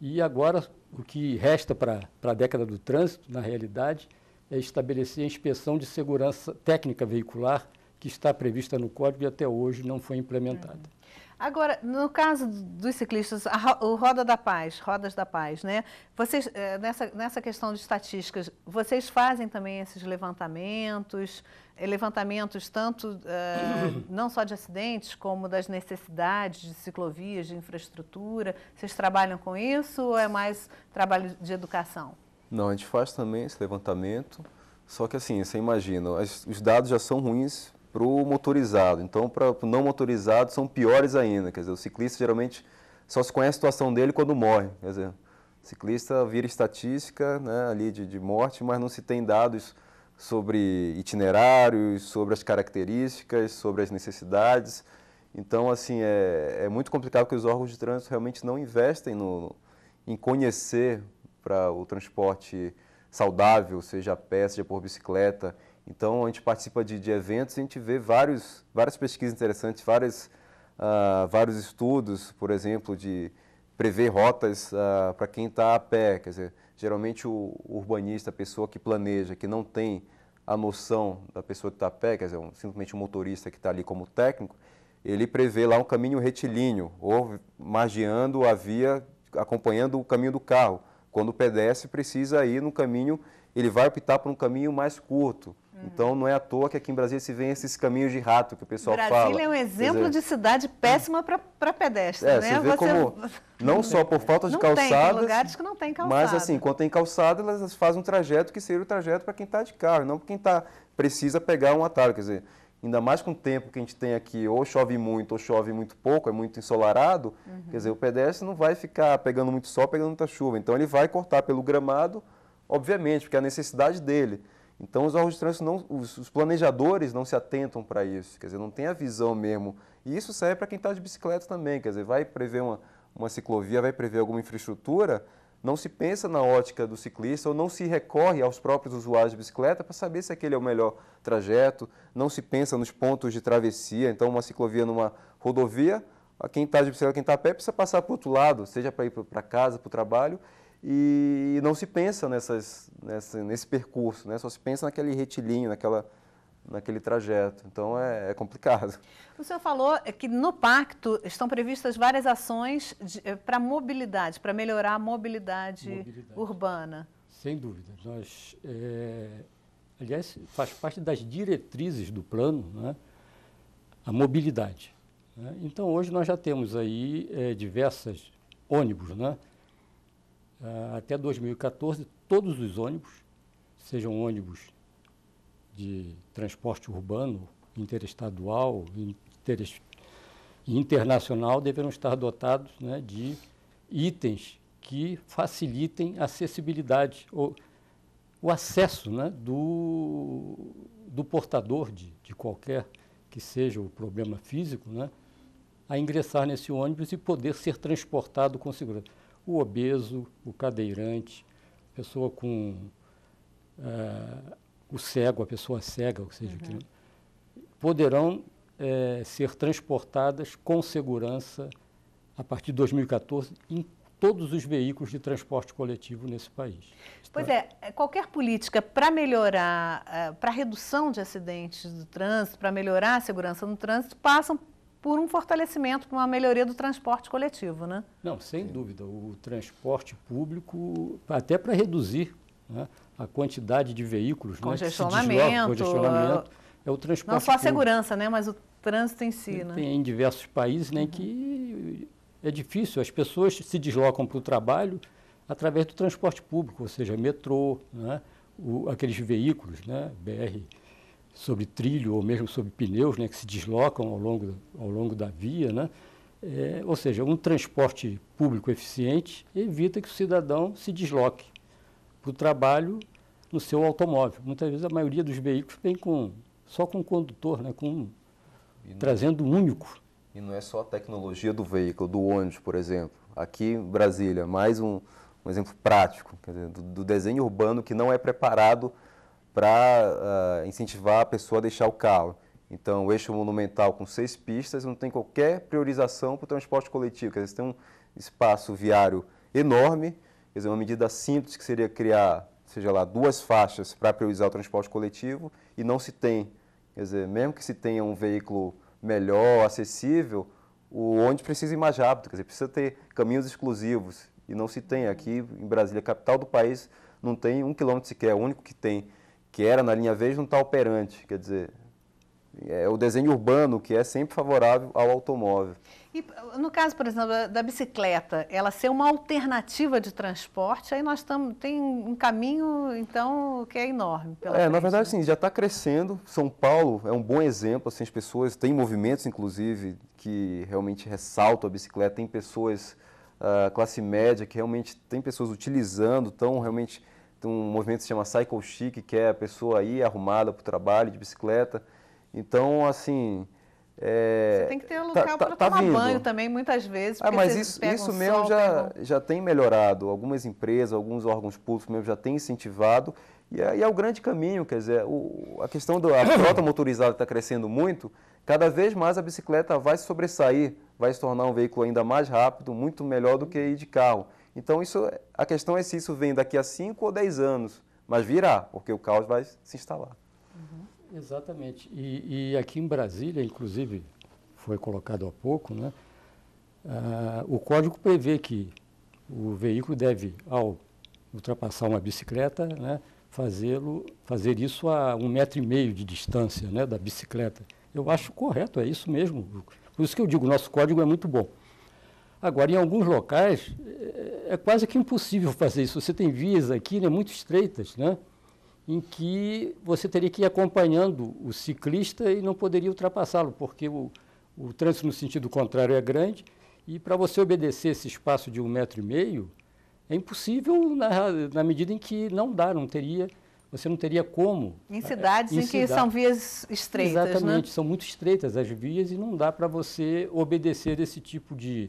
e agora o que resta para a década do trânsito, na realidade, é estabelecer a inspeção de segurança técnica veicular que está prevista no código e até hoje não foi implementada. Uhum. Agora, no caso dos ciclistas, a, o Roda da Paz, Rodas da Paz, né? Vocês, eh, nessa, nessa questão de estatísticas, vocês fazem também esses levantamentos, eh, levantamentos tanto uh, não só de acidentes, como das necessidades de ciclovias, de infraestrutura? Vocês trabalham com isso ou é mais trabalho de educação? Não, a gente faz também esse levantamento, só que assim, você imagina, os dados já são ruins para o motorizado. Então, para o não motorizado, são piores ainda. Quer dizer, o ciclista geralmente só se conhece a situação dele quando morre. Quer dizer, o ciclista vira estatística né, ali de, de morte, mas não se tem dados sobre itinerários, sobre as características, sobre as necessidades. Então, assim, é, é muito complicado que os órgãos de trânsito realmente não investem no, em conhecer para o transporte saudável, seja a pé, seja por bicicleta, então a gente participa de, de eventos e a gente vê vários, várias pesquisas interessantes, várias, uh, vários estudos, por exemplo, de prever rotas uh, ah, para quem está a pé. Quer dizer, geralmente o urbanista, a pessoa que planeja, que não tem a noção da pessoa que está a pé, quer dizer, um, simplesmente o um motorista que está ali como técnico, ele prevê lá um caminho retilíneo, ou margeando a via, acompanhando o caminho do carro. Quando o pedestre precisa ir no caminho, ele vai optar por um caminho mais curto. Então não é à toa que aqui em Brasília se vem esses caminhos de rato que o pessoal Brasília fala. Brasília é um exemplo dizer, de cidade péssima para pedestre, é, né? Você vê você... como não só por falta de não calçadas, tem, tem lugares que não tem calçada. Mas assim, quando tem calçada, elas fazem um trajeto que seria o trajeto para quem está de carro, não para quem tá precisa pegar um atalho, quer dizer, ainda mais com o tempo que a gente tem aqui, ou chove muito ou chove muito pouco, é muito ensolarado, uhum. quer dizer, o pedestre não vai ficar pegando muito sol, pegando muita chuva, então ele vai cortar pelo gramado, obviamente, porque é a necessidade dele. Então os órgãos de trânsito, não, os planejadores não se atentam para isso, quer dizer, não tem a visão mesmo. E isso serve para quem está de bicicleta também, quer dizer, vai prever uma, uma ciclovia, vai prever alguma infraestrutura, não se pensa na ótica do ciclista ou não se recorre aos próprios usuários de bicicleta para saber se aquele é o melhor trajeto, não se pensa nos pontos de travessia, então uma ciclovia numa rodovia, quem está de bicicleta, quem está a pé, precisa passar para o outro lado, seja para ir para casa, para o trabalho, e não se pensa nessas, nessa, nesse percurso, né? só se pensa naquele retilíneo, naquela, naquele trajeto. Então é, é, complicado. O senhor falou que no pacto estão previstas várias ações eh, para mobilidade, para melhorar a mobilidade, mobilidade, urbana. Sem dúvida. Nós, é, aliás, faz parte das diretrizes do plano né, a mobilidade. Né? Então hoje nós já temos aí é, diversas ônibus, né? uh, até 2014, todos os ônibus, sejam ônibus de transporte urbano, interestadual, interes, internacional, deverão estar dotados né, de itens que facilitem a acessibilidade, ou, o acesso né, do, do portador de, de qualquer que seja o problema físico, né, a ingressar nesse ônibus e poder ser transportado com segurança o obeso, o cadeirante, a pessoa com. Uh, o cego, a pessoa cega, ou seja, uhum. poderão eh, ser transportadas com segurança a partir de 2014 em todos os veículos de transporte coletivo nesse país. Pois é, é qualquer política para melhorar, eh, para redução de acidentes do trânsito, para melhorar a segurança no trânsito, passam por um fortalecimento, por uma melhoria do transporte coletivo, né? Não, sem dúvida. O transporte público, até para reduzir né, a quantidade de veículos né, congestionamento, né, desloca, congestionamento, é o transporte Não só a público. segurança, né, mas o trânsito em si, Tem né? Tem em diversos países né, uhum. que é difícil. As pessoas se deslocam para o trabalho através do transporte público, ou seja, metrô, né, o, aqueles veículos, né, BR sobre trilho ou mesmo sobre pneus né, que se deslocam ao longo, ao longo da via. Né? É, ou seja, um transporte público eficiente evita que o cidadão se desloque para o trabalho no seu automóvel. Muitas vezes a maioria dos veículos vem com, só com o condutor, né, com, não, trazendo um único. E não é só a tecnologia do veículo, do ônibus, por exemplo. Aqui em Brasília, mais um, um exemplo prático dizer, do, do desenho urbano que não é preparado para uh, ah, incentivar a pessoa a deixar o carro. Então, o eixo monumental com seis pistas não tem qualquer priorização para o transporte coletivo, quer dizer, tem um espaço viário enorme, quer dizer, uma medida simples que seria criar, seja lá, duas faixas para priorizar o transporte coletivo e não se tem. Quer dizer, mesmo que se tenha um veículo melhor, acessível, o ônibus precisa ir mais rápido, quer dizer, precisa ter caminhos exclusivos e não se tem. Aqui em Brasília, capital do país, não tem um quilômetro sequer, é o único que tem que era na linha verde, não está operante. Quer dizer, é o desenho urbano que é sempre favorável ao automóvel. E no caso, por exemplo, da bicicleta, ela ser uma alternativa de transporte, aí nós estamos tem um caminho então que é enorme. é, frente, na verdade, né? sim, já está crescendo. São Paulo é um bom exemplo. Assim, as pessoas têm movimentos, inclusive, que realmente ressaltam a bicicleta. Tem pessoas uh, classe média que realmente tem pessoas utilizando, estão realmente um movimento que se chama cycle chic, que é a pessoa aí arrumada para o trabalho, de bicicleta. Então, assim... É, você tem que ter um tá, tá para tá, tomar banho também, muitas vezes. Ah, mas isso, isso mesmo sol, já, pegam... já tem melhorado. Algumas empresas, alguns órgãos públicos mesmo já têm incentivado. E é, e é o grande caminho, quer dizer, o, a questão da frota motorizada está crescendo muito, cada vez mais a bicicleta vai sobressair, vai se tornar um veículo ainda mais rápido, muito melhor do que ir de carro. Então isso, a questão é se isso vem daqui a 5 ou 10 anos, mas virá, porque o caos vai se instalar. Uhum. Exatamente. E, e, aqui em Brasília, inclusive, foi colocado há pouco, né? Ah, o código prevê que o veículo deve, ao ultrapassar uma bicicleta, né, fazê-lo, fazer isso a um metro e meio de distância né, da bicicleta. Eu acho correto, é isso mesmo. Por isso que eu digo, nosso código é muito bom. Agora, em alguns locais, é, é quase que impossível fazer isso. Você tem vias aqui né, muito estreitas, né, em que você teria que ir acompanhando o ciclista e não poderia ultrapassá-lo, porque o, o trânsito no sentido contrário é grande, e para você obedecer esse espaço de um metro e meio, é impossível na, na medida em que não dá, não teria você não teria como. Em eh, cidades em, em que cidade. são vias estreitas. Né? Exatamente, né? são muito estreitas as vias e não dá para você obedecer esse tipo de,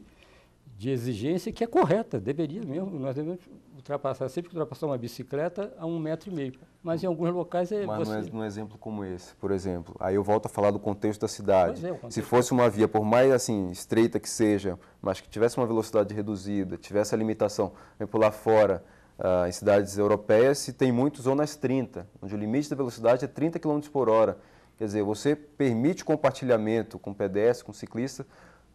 de exigência que é correta, deveria mesmo, nós devemos ultrapassar, sempre que ultrapassar uma bicicleta a um metro e meio, mas em alguns locais é... Mas é você... num exemplo como esse, por exemplo, aí eu volto a falar do contexto da cidade, é, contexto... se fosse uma via, por mais assim, estreita que seja, mas que tivesse uma velocidade reduzida, tivesse a limitação, por lá fora, Uh, em cidades europeias se tem muito zonas 30, onde o limite da velocidade é 30 km por hora. Quer dizer, você permite compartilhamento com pedestre, com ciclista,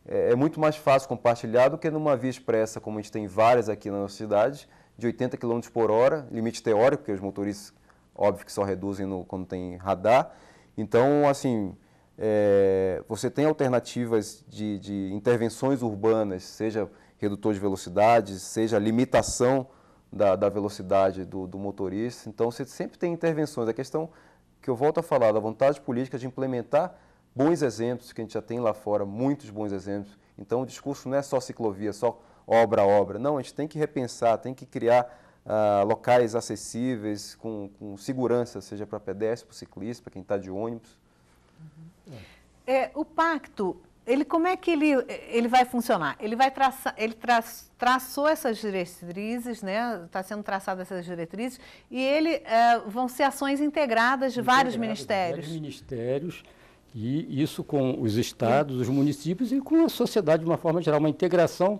é, é muito mais fácil compartilhar do que numa via expressa, como a gente tem várias aqui na nossa cidade, de 80 km por hora, limite teórico, porque os motoristas, óbvio que só reduzem no, quando tem radar. Então, assim, é, você tem alternativas de, de, intervenções urbanas, seja redutor de velocidade, seja limitação da, da velocidade do, do, motorista. Então, você sempre tem intervenções. A questão que eu volto a falar, da vontade política de implementar bons exemplos que a gente já tem lá fora, muitos bons exemplos. Então o discurso não é só ciclovia, só obra, obra. Não, a gente tem que repensar, tem que criar ah, locais acessíveis, com, com segurança, seja para pedestre, para ciclista, para quem está de ônibus. É. é, o pacto, ele como é que ele, ele vai funcionar? Ele vai traçar, ele tra, traçou essas diretrizes, né? Está sendo traçada essas diretrizes e ele eh, vão ser ações integradas de integradas vários ministérios. De vários ministérios e isso com os estados, os municípios e com a sociedade de uma forma geral, uma integração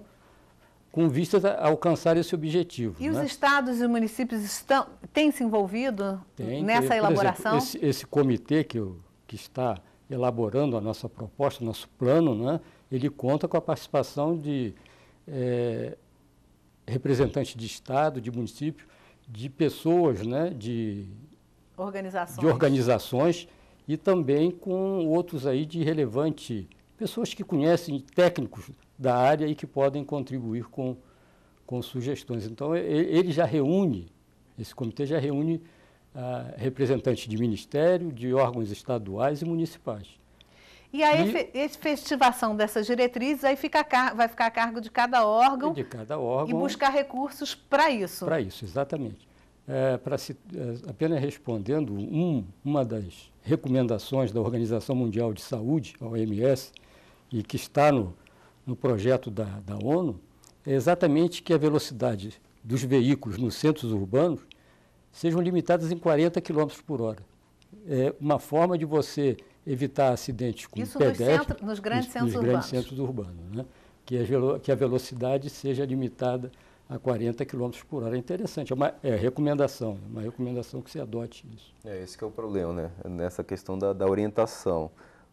com vistas a alcançar esse objetivo. E né? os estados e municípios estão, têm se envolvido tem, nessa tem, elaboração? Exemplo, esse, esse, comitê que, que está elaborando a nossa proposta, nosso plano, né, ele conta com a participação de é, eh, representantes de estado, de município, de pessoas, né, de organizações, de organizações e também com outros aí de relevante, pessoas que conhecem técnicos da área e que podem contribuir com, com sugestões. Então, ele já reúne, esse comitê já reúne ah, representantes de ministério, de órgãos estaduais e municipais. E a efetivação dessas diretrizes aí fica vai ficar a cargo de cada órgão, de cada órgão e buscar recursos para isso. Para isso, exatamente. É, para é, apenas respondendo um, uma das recomendações da Organização Mundial de Saúde, a OMS, e que está no, no projeto da, da ONU, é exatamente que a velocidade dos veículos nos centros urbanos sejam limitadas em 40 km por hora. É uma forma de você evitar acidentes com Isso pedestres nos, nos grandes, nos, centros, nos grandes urbanos. centros urbanos, né? que, a, que a velocidade seja limitada a 40 km por hora. É interessante, é uma é, recomendação, é uma recomendação que se adote isso. É, esse que é o problema, né? É nessa questão da, da orientação.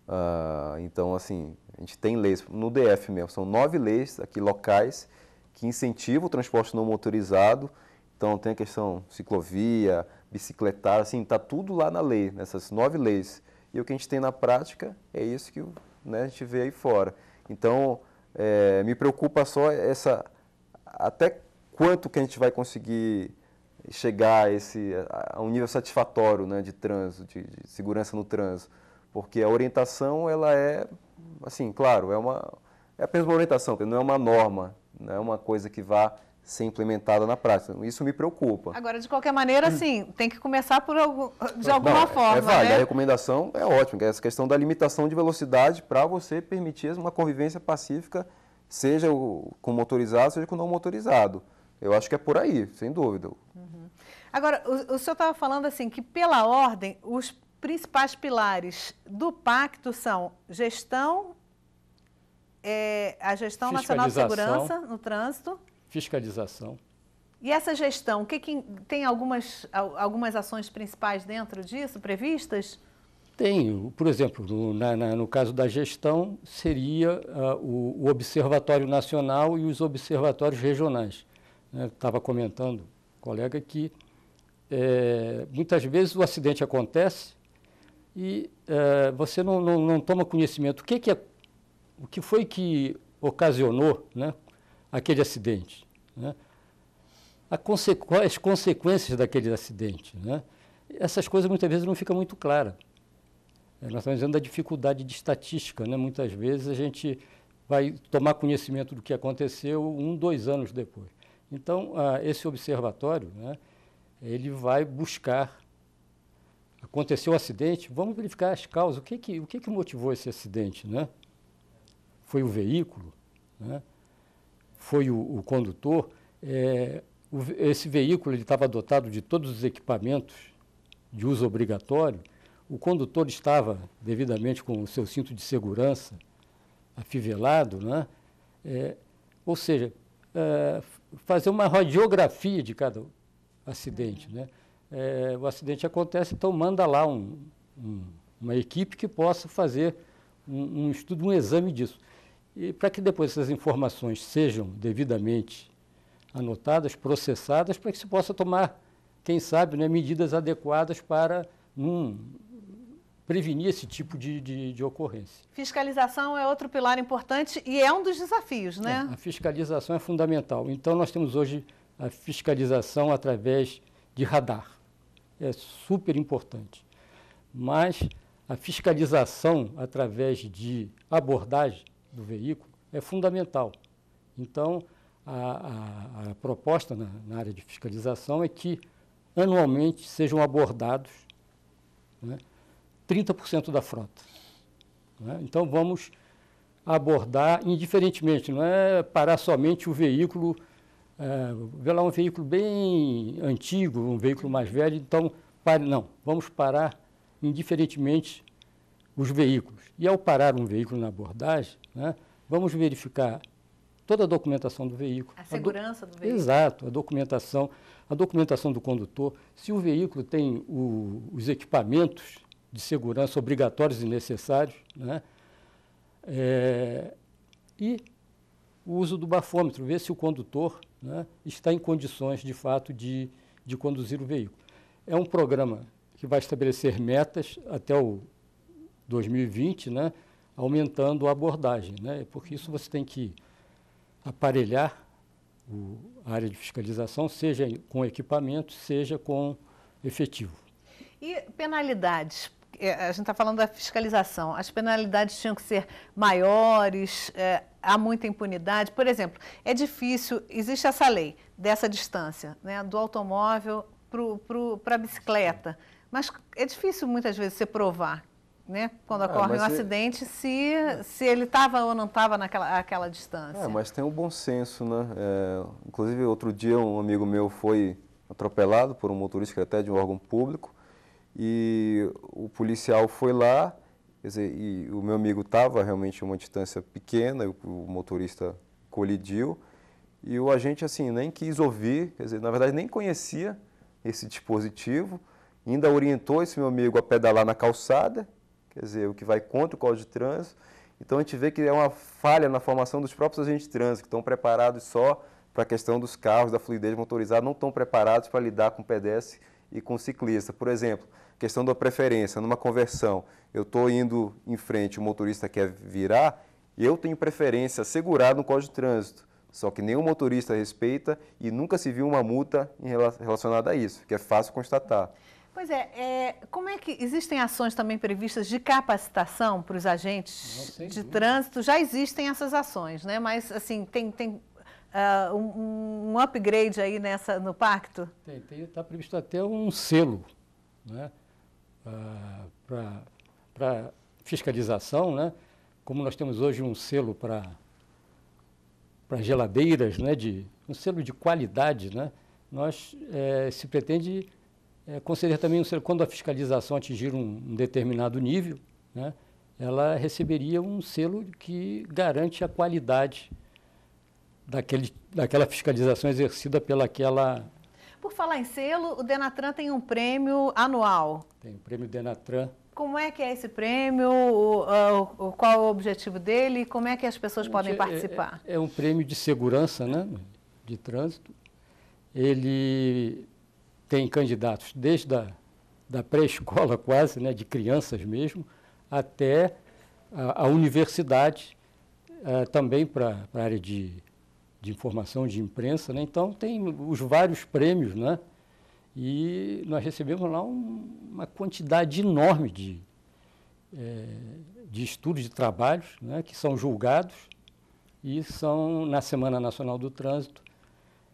Ah, então, assim, a gente tem leis, no DF mesmo, são nove leis aqui locais que incentivam o transporte não motorizado. Então, tem a questão ciclovia, bicicletar, assim, está tudo lá na lei, nessas nove leis. E o que a gente tem na prática é isso que né, a gente vê aí fora. Então, é, me preocupa só essa até quanto que a gente vai conseguir chegar a, esse, a, um nível satisfatório né, de trânsito, de, de, segurança no trânsito. Porque a orientação, ela é, assim, claro, é, uma, é apenas uma orientação, não é uma norma, não é uma coisa que vá ser implementada na prática. Isso me preocupa. Agora, de qualquer maneira, hum. assim, tem que começar por algum, de alguma Não, é forma. É, vale. Né? A recomendação é ótima, que é essa questão da limitação de velocidade para você permitir uma convivência pacífica seja com motorizado, seja com não motorizado. Eu acho que é por aí, sem dúvida. Uhum. Agora, o, o senhor estava falando assim que, pela ordem, os principais pilares do pacto são gestão, é, a gestão nacional de segurança no trânsito. Fiscalização. E essa gestão, que, que tem algumas, algumas ações principais dentro disso previstas? Tem, por exemplo, no, na, na, no caso da gestão, seria uh, o, o, Observatório Nacional e os observatórios regionais. Né? Estava comentando, colega, que é, muitas vezes o acidente acontece e é, você não, não, não, toma conhecimento. O que, que, é, o que foi que ocasionou né, aquele acidente? Né? as consequências daquele acidente. Né? Essas coisas muitas vezes não ficam muito claras. Nós estamos dizendo da dificuldade de estatística. Né? Muitas vezes a gente vai tomar conhecimento do que aconteceu um, dois anos depois. Então, ah, esse observatório, né, ele vai buscar. Aconteceu o um acidente, vamos verificar as causas. O que, que, o que, que motivou esse acidente? Né? Foi o veículo? Né? Foi o, o condutor? É, o, esse veículo estava dotado de todos os equipamentos de uso obrigatório? O condutor estava devidamente com o seu cinto de segurança afivelado, né? É, ou seja, é, fazer uma radiografia de cada acidente. Né? É, o acidente acontece, então manda lá um, um, uma equipe que possa fazer um, um estudo, um exame disso. E para que depois essas informações sejam devidamente anotadas, processadas, para que se possa tomar, quem sabe, né, medidas adequadas para, num, prevenir esse tipo de, de, de, ocorrência. Fiscalização é outro pilar importante e é um dos desafios, né? É, a fiscalização é fundamental. Então, nós temos hoje a fiscalização através de radar. É super importante. Mas a fiscalização através de abordagem do veículo é fundamental. Então, a, a, a proposta na, na área de fiscalização é que anualmente sejam abordados né, 30% da frota. Né? Então vamos abordar indiferentemente, não é parar somente o veículo, é, vê lá um veículo bem antigo, um veículo mais velho, então pare, não, vamos parar indiferentemente os veículos. E ao parar um veículo na abordagem, né, vamos verificar toda a documentação do veículo. A segurança a do... do veículo. Exato, a documentação, a documentação do condutor, se o veículo tem o, os equipamentos de segurança obrigatórios e necessários, né? É, e o uso do bafômetro, ver se o condutor né, está em condições, de fato, de, de conduzir o veículo. É um programa que vai estabelecer metas até o 2020, né, aumentando a abordagem, né, porque isso você tem que aparelhar o, a área de fiscalização, seja com equipamento, seja com efetivo. E penalidades é, a gente está falando da fiscalização, as penalidades tinham que ser maiores, é, há muita impunidade. Por exemplo, é difícil, existe essa lei dessa distância, né, do automóvel para a bicicleta, mas é difícil muitas vezes você provar né? Quando é, ocorre um é acidente, se, é. se ele estava ou não estava naquela aquela é, distância. É, mas tem um bom senso, né? É, inclusive, outro dia um amigo meu foi atropelado por um motorista que até de um órgão público. E o policial foi lá, dizer, e o meu amigo estava realmente uma distância pequena, o motorista colidiu, e o agente assim nem quis ouvir, quer dizer, na verdade nem conhecia esse dispositivo, ainda orientou esse meu amigo a pedalar na calçada, quer dizer, o que vai contra o código de trânsito. Então a gente vê que é uma falha na formação dos próprios agentes de trânsito, que estão preparados só para a questão dos carros, da fluidez motorizada, não estão preparados para lidar com pedestre e com ciclista. Por exemplo, questão da preferência, numa conversão, eu estou indo em frente, o motorista quer virar, eu tenho preferência assegurada no Código de Trânsito. Só que nenhum motorista respeita e nunca se viu uma multa relacionada a isso, que é fácil constatar. Pois é, é como é que existem ações também previstas de capacitação para os agentes ah, de dúvida. trânsito? Já existem essas ações, né? Mas assim tem, tem uh, um, um, upgrade aí nessa no pacto? Tem, está previsto até um selo, né? Ah, para fiscalização, né? como nós temos hoje um selo para para geladeiras, né, de um selo de qualidade, né, nós é, se pretende é, conceder também um selo quando a fiscalização atingir um, um determinado nível, né, ela receberia um selo que garante a qualidade daquele, daquela fiscalização exercida pelaquela por falar em selo, o Denatran tem um prêmio anual. Tem o prêmio Denatran. Como é que é esse prêmio? O, o, qual é o objetivo dele? Como é que as pessoas podem é, é participar? É, é um prêmio de segurança, né? De trânsito. Ele tem candidatos desde a da pré-escola quase, né, de crianças mesmo, até a, a universidade, uh, também para a área de de informação de imprensa, né? então tem os vários prêmios, né? E nós recebemos lá um, uma quantidade enorme de, é, de estudos, de trabalhos, né? que são julgados e são na Semana Nacional do Trânsito.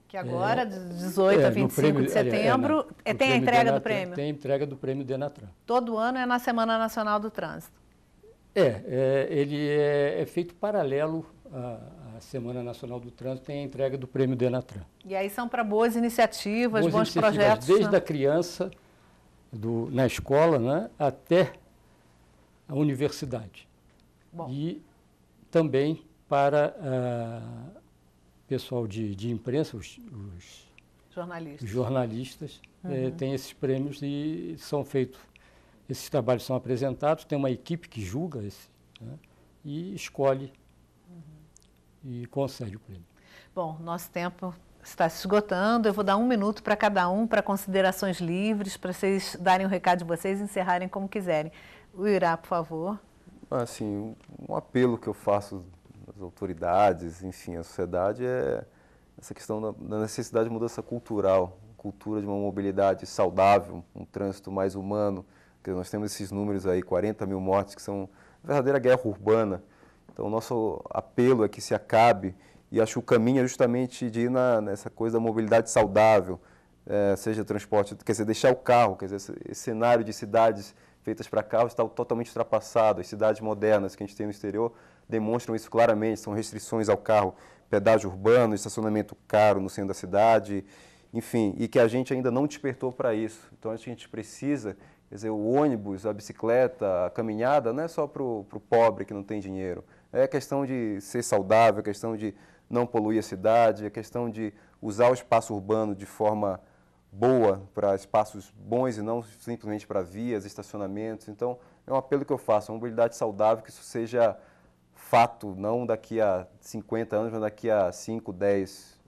Que agora, é, 18 a 25 é, prêmio, de é, setembro, é, tem a entrega Denatran, do prêmio? Tem a entrega do prêmio Denatran. Todo ano é na Semana Nacional do Trânsito? É, é ele é, feito paralelo a, Semana Nacional do Trânsito tem a entrega do prêmio Denatran. E aí são para boas iniciativas, boas bons iniciativas, projetos. Desde né? a criança, do, na escola, né, até a universidade. Bom. E também para o uh, ah, pessoal de, de imprensa, os, os jornalistas, jornalistas eh, uhum. tem esses prêmios e são feitos. Esses trabalhos são apresentados, tem uma equipe que julga esse né, e escolhe e concede o prêmio. Bom, nosso tempo está se esgotando. Eu vou dar um minuto para cada um, para considerações livres, para vocês darem o um recado de vocês e encerrarem como quiserem. O Irá, por favor. Assim, um apelo que eu faço às autoridades, enfim, à sociedade, é essa questão da necessidade de mudança cultural, cultura de uma mobilidade saudável, um trânsito mais humano. Porque nós temos esses números aí, 40 mil mortes, que são verdadeira guerra urbana então, o nosso apelo é que se acabe, e acho que o caminho é justamente de ir na, nessa coisa da mobilidade saudável, é, seja transporte, quer dizer, deixar o carro, quer dizer, esse cenário de cidades feitas para carros está totalmente ultrapassado. As cidades modernas que a gente tem no exterior demonstram isso claramente, são restrições ao carro, pedágio urbano, estacionamento caro no centro da cidade, enfim, e que a gente ainda não despertou para isso. Então, acho que a gente precisa, quer dizer, o ônibus, a bicicleta, a caminhada, não é só para o pobre que não tem dinheiro, é questão de ser saudável, é questão de não poluir a cidade, é questão de usar o espaço urbano de forma boa para espaços bons e não simplesmente para vias, estacionamentos. Então, é um apelo que eu faço, uma mobilidade saudável, que isso seja fato, não daqui a 50 anos, mas daqui a 5, 10.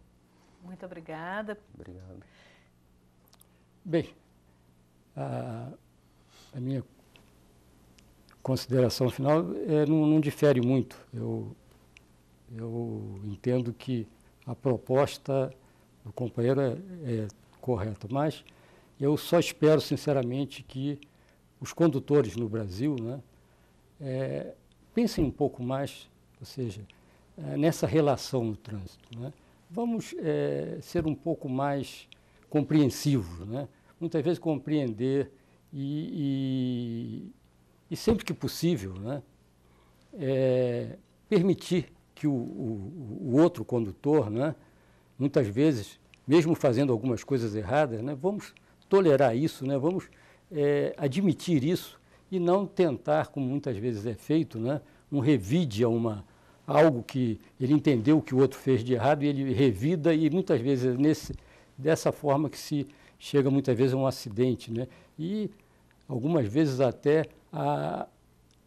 Muito obrigada. Obrigado. Bem, a, a minha consideração final, é, não, não, difere muito. Eu, eu entendo que a proposta do companheiro é, é correta, mas eu só espero, sinceramente, que os condutores no Brasil né, é, pensem um pouco mais, ou seja, é, nessa relação no trânsito. Né? Vamos é, ser um pouco mais compreensivos, né? muitas vezes compreender e, e e sempre que possível, né, é, permitir que o, o, o outro condutor, né, muitas vezes, mesmo fazendo algumas coisas erradas, né, vamos tolerar isso, né, vamos é, admitir isso e não tentar, como muitas vezes é feito, né, um revide a uma algo que ele entendeu que o outro fez de errado e ele revida e muitas vezes é nesse dessa forma que se chega muitas vezes a um acidente, né? E algumas vezes até a,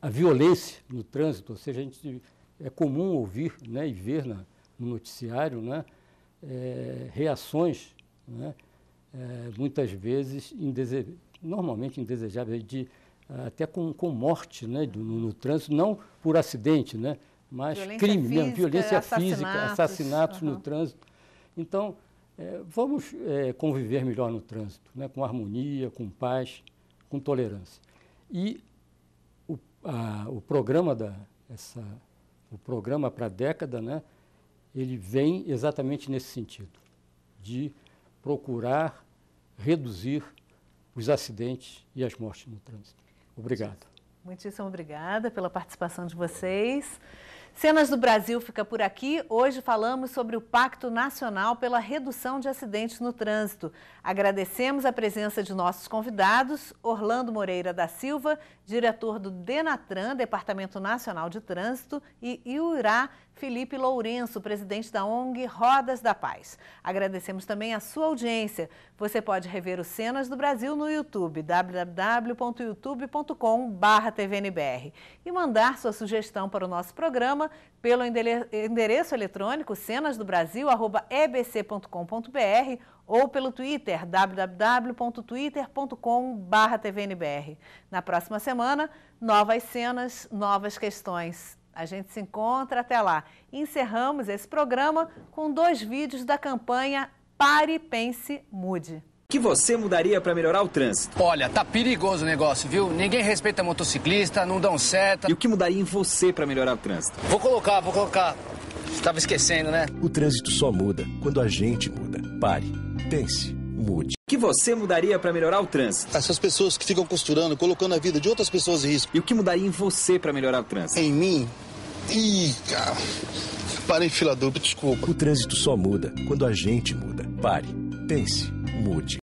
a violência no trânsito, ou seja, a gente, é comum ouvir né, e ver na, no noticiário né, é, reações, né, é, muitas vezes, indese normalmente indesejáveis, de, até com, com morte né, do, no, no, trânsito, não por acidente, né, mas violência crime física, mesmo, violência assassinatos, física, assassinatos uhum. no trânsito. Então, é, vamos é, conviver melhor no trânsito, né, com harmonia, com paz, com tolerância. E a, o programa da essa, o programa para a década, né, ele vem exatamente nesse sentido, de procurar reduzir os acidentes e as mortes no trânsito. Obrigado. Muitíssimo obrigada pela participação de vocês. Cenas do Brasil fica por aqui. Hoje falamos sobre o Pacto Nacional pela Redução de Acidentes no Trânsito. Agradecemos a presença de nossos convidados, Orlando Moreira da Silva, diretor do Denatran, Departamento Nacional de Trânsito, e Iurá Felipe Lourenço, presidente da ONG Rodas da Paz. Agradecemos também a sua audiência. Você pode rever os Cenas do Brasil no YouTube, www.youtube.com.br e mandar sua sugestão para o nosso programa pelo endereço eletrônico cenasdobrasil.ebc.com.br ou pelo Twitter www.twitter.com.br. Na próxima semana, novas cenas, novas questões. A gente se encontra até lá. Encerramos esse programa com dois vídeos da campanha Pare, Pense, Mude que você mudaria para melhorar o trânsito? Olha, tá perigoso o negócio, viu? Ninguém respeita motociclista, não dão seta. E o que mudaria em você para melhorar o trânsito? Vou colocar, vou colocar. Estava esquecendo, né? O trânsito só muda quando a gente muda. Pare, pense, mude. O que você mudaria para melhorar o trânsito? Essas pessoas que ficam costurando, colocando a vida de outras pessoas em risco. E o que mudaria em você para melhorar o trânsito? Em mim? Ih, cara. Parei filador, desculpa. O trânsito só muda quando a gente muda. Pare, pense, mude.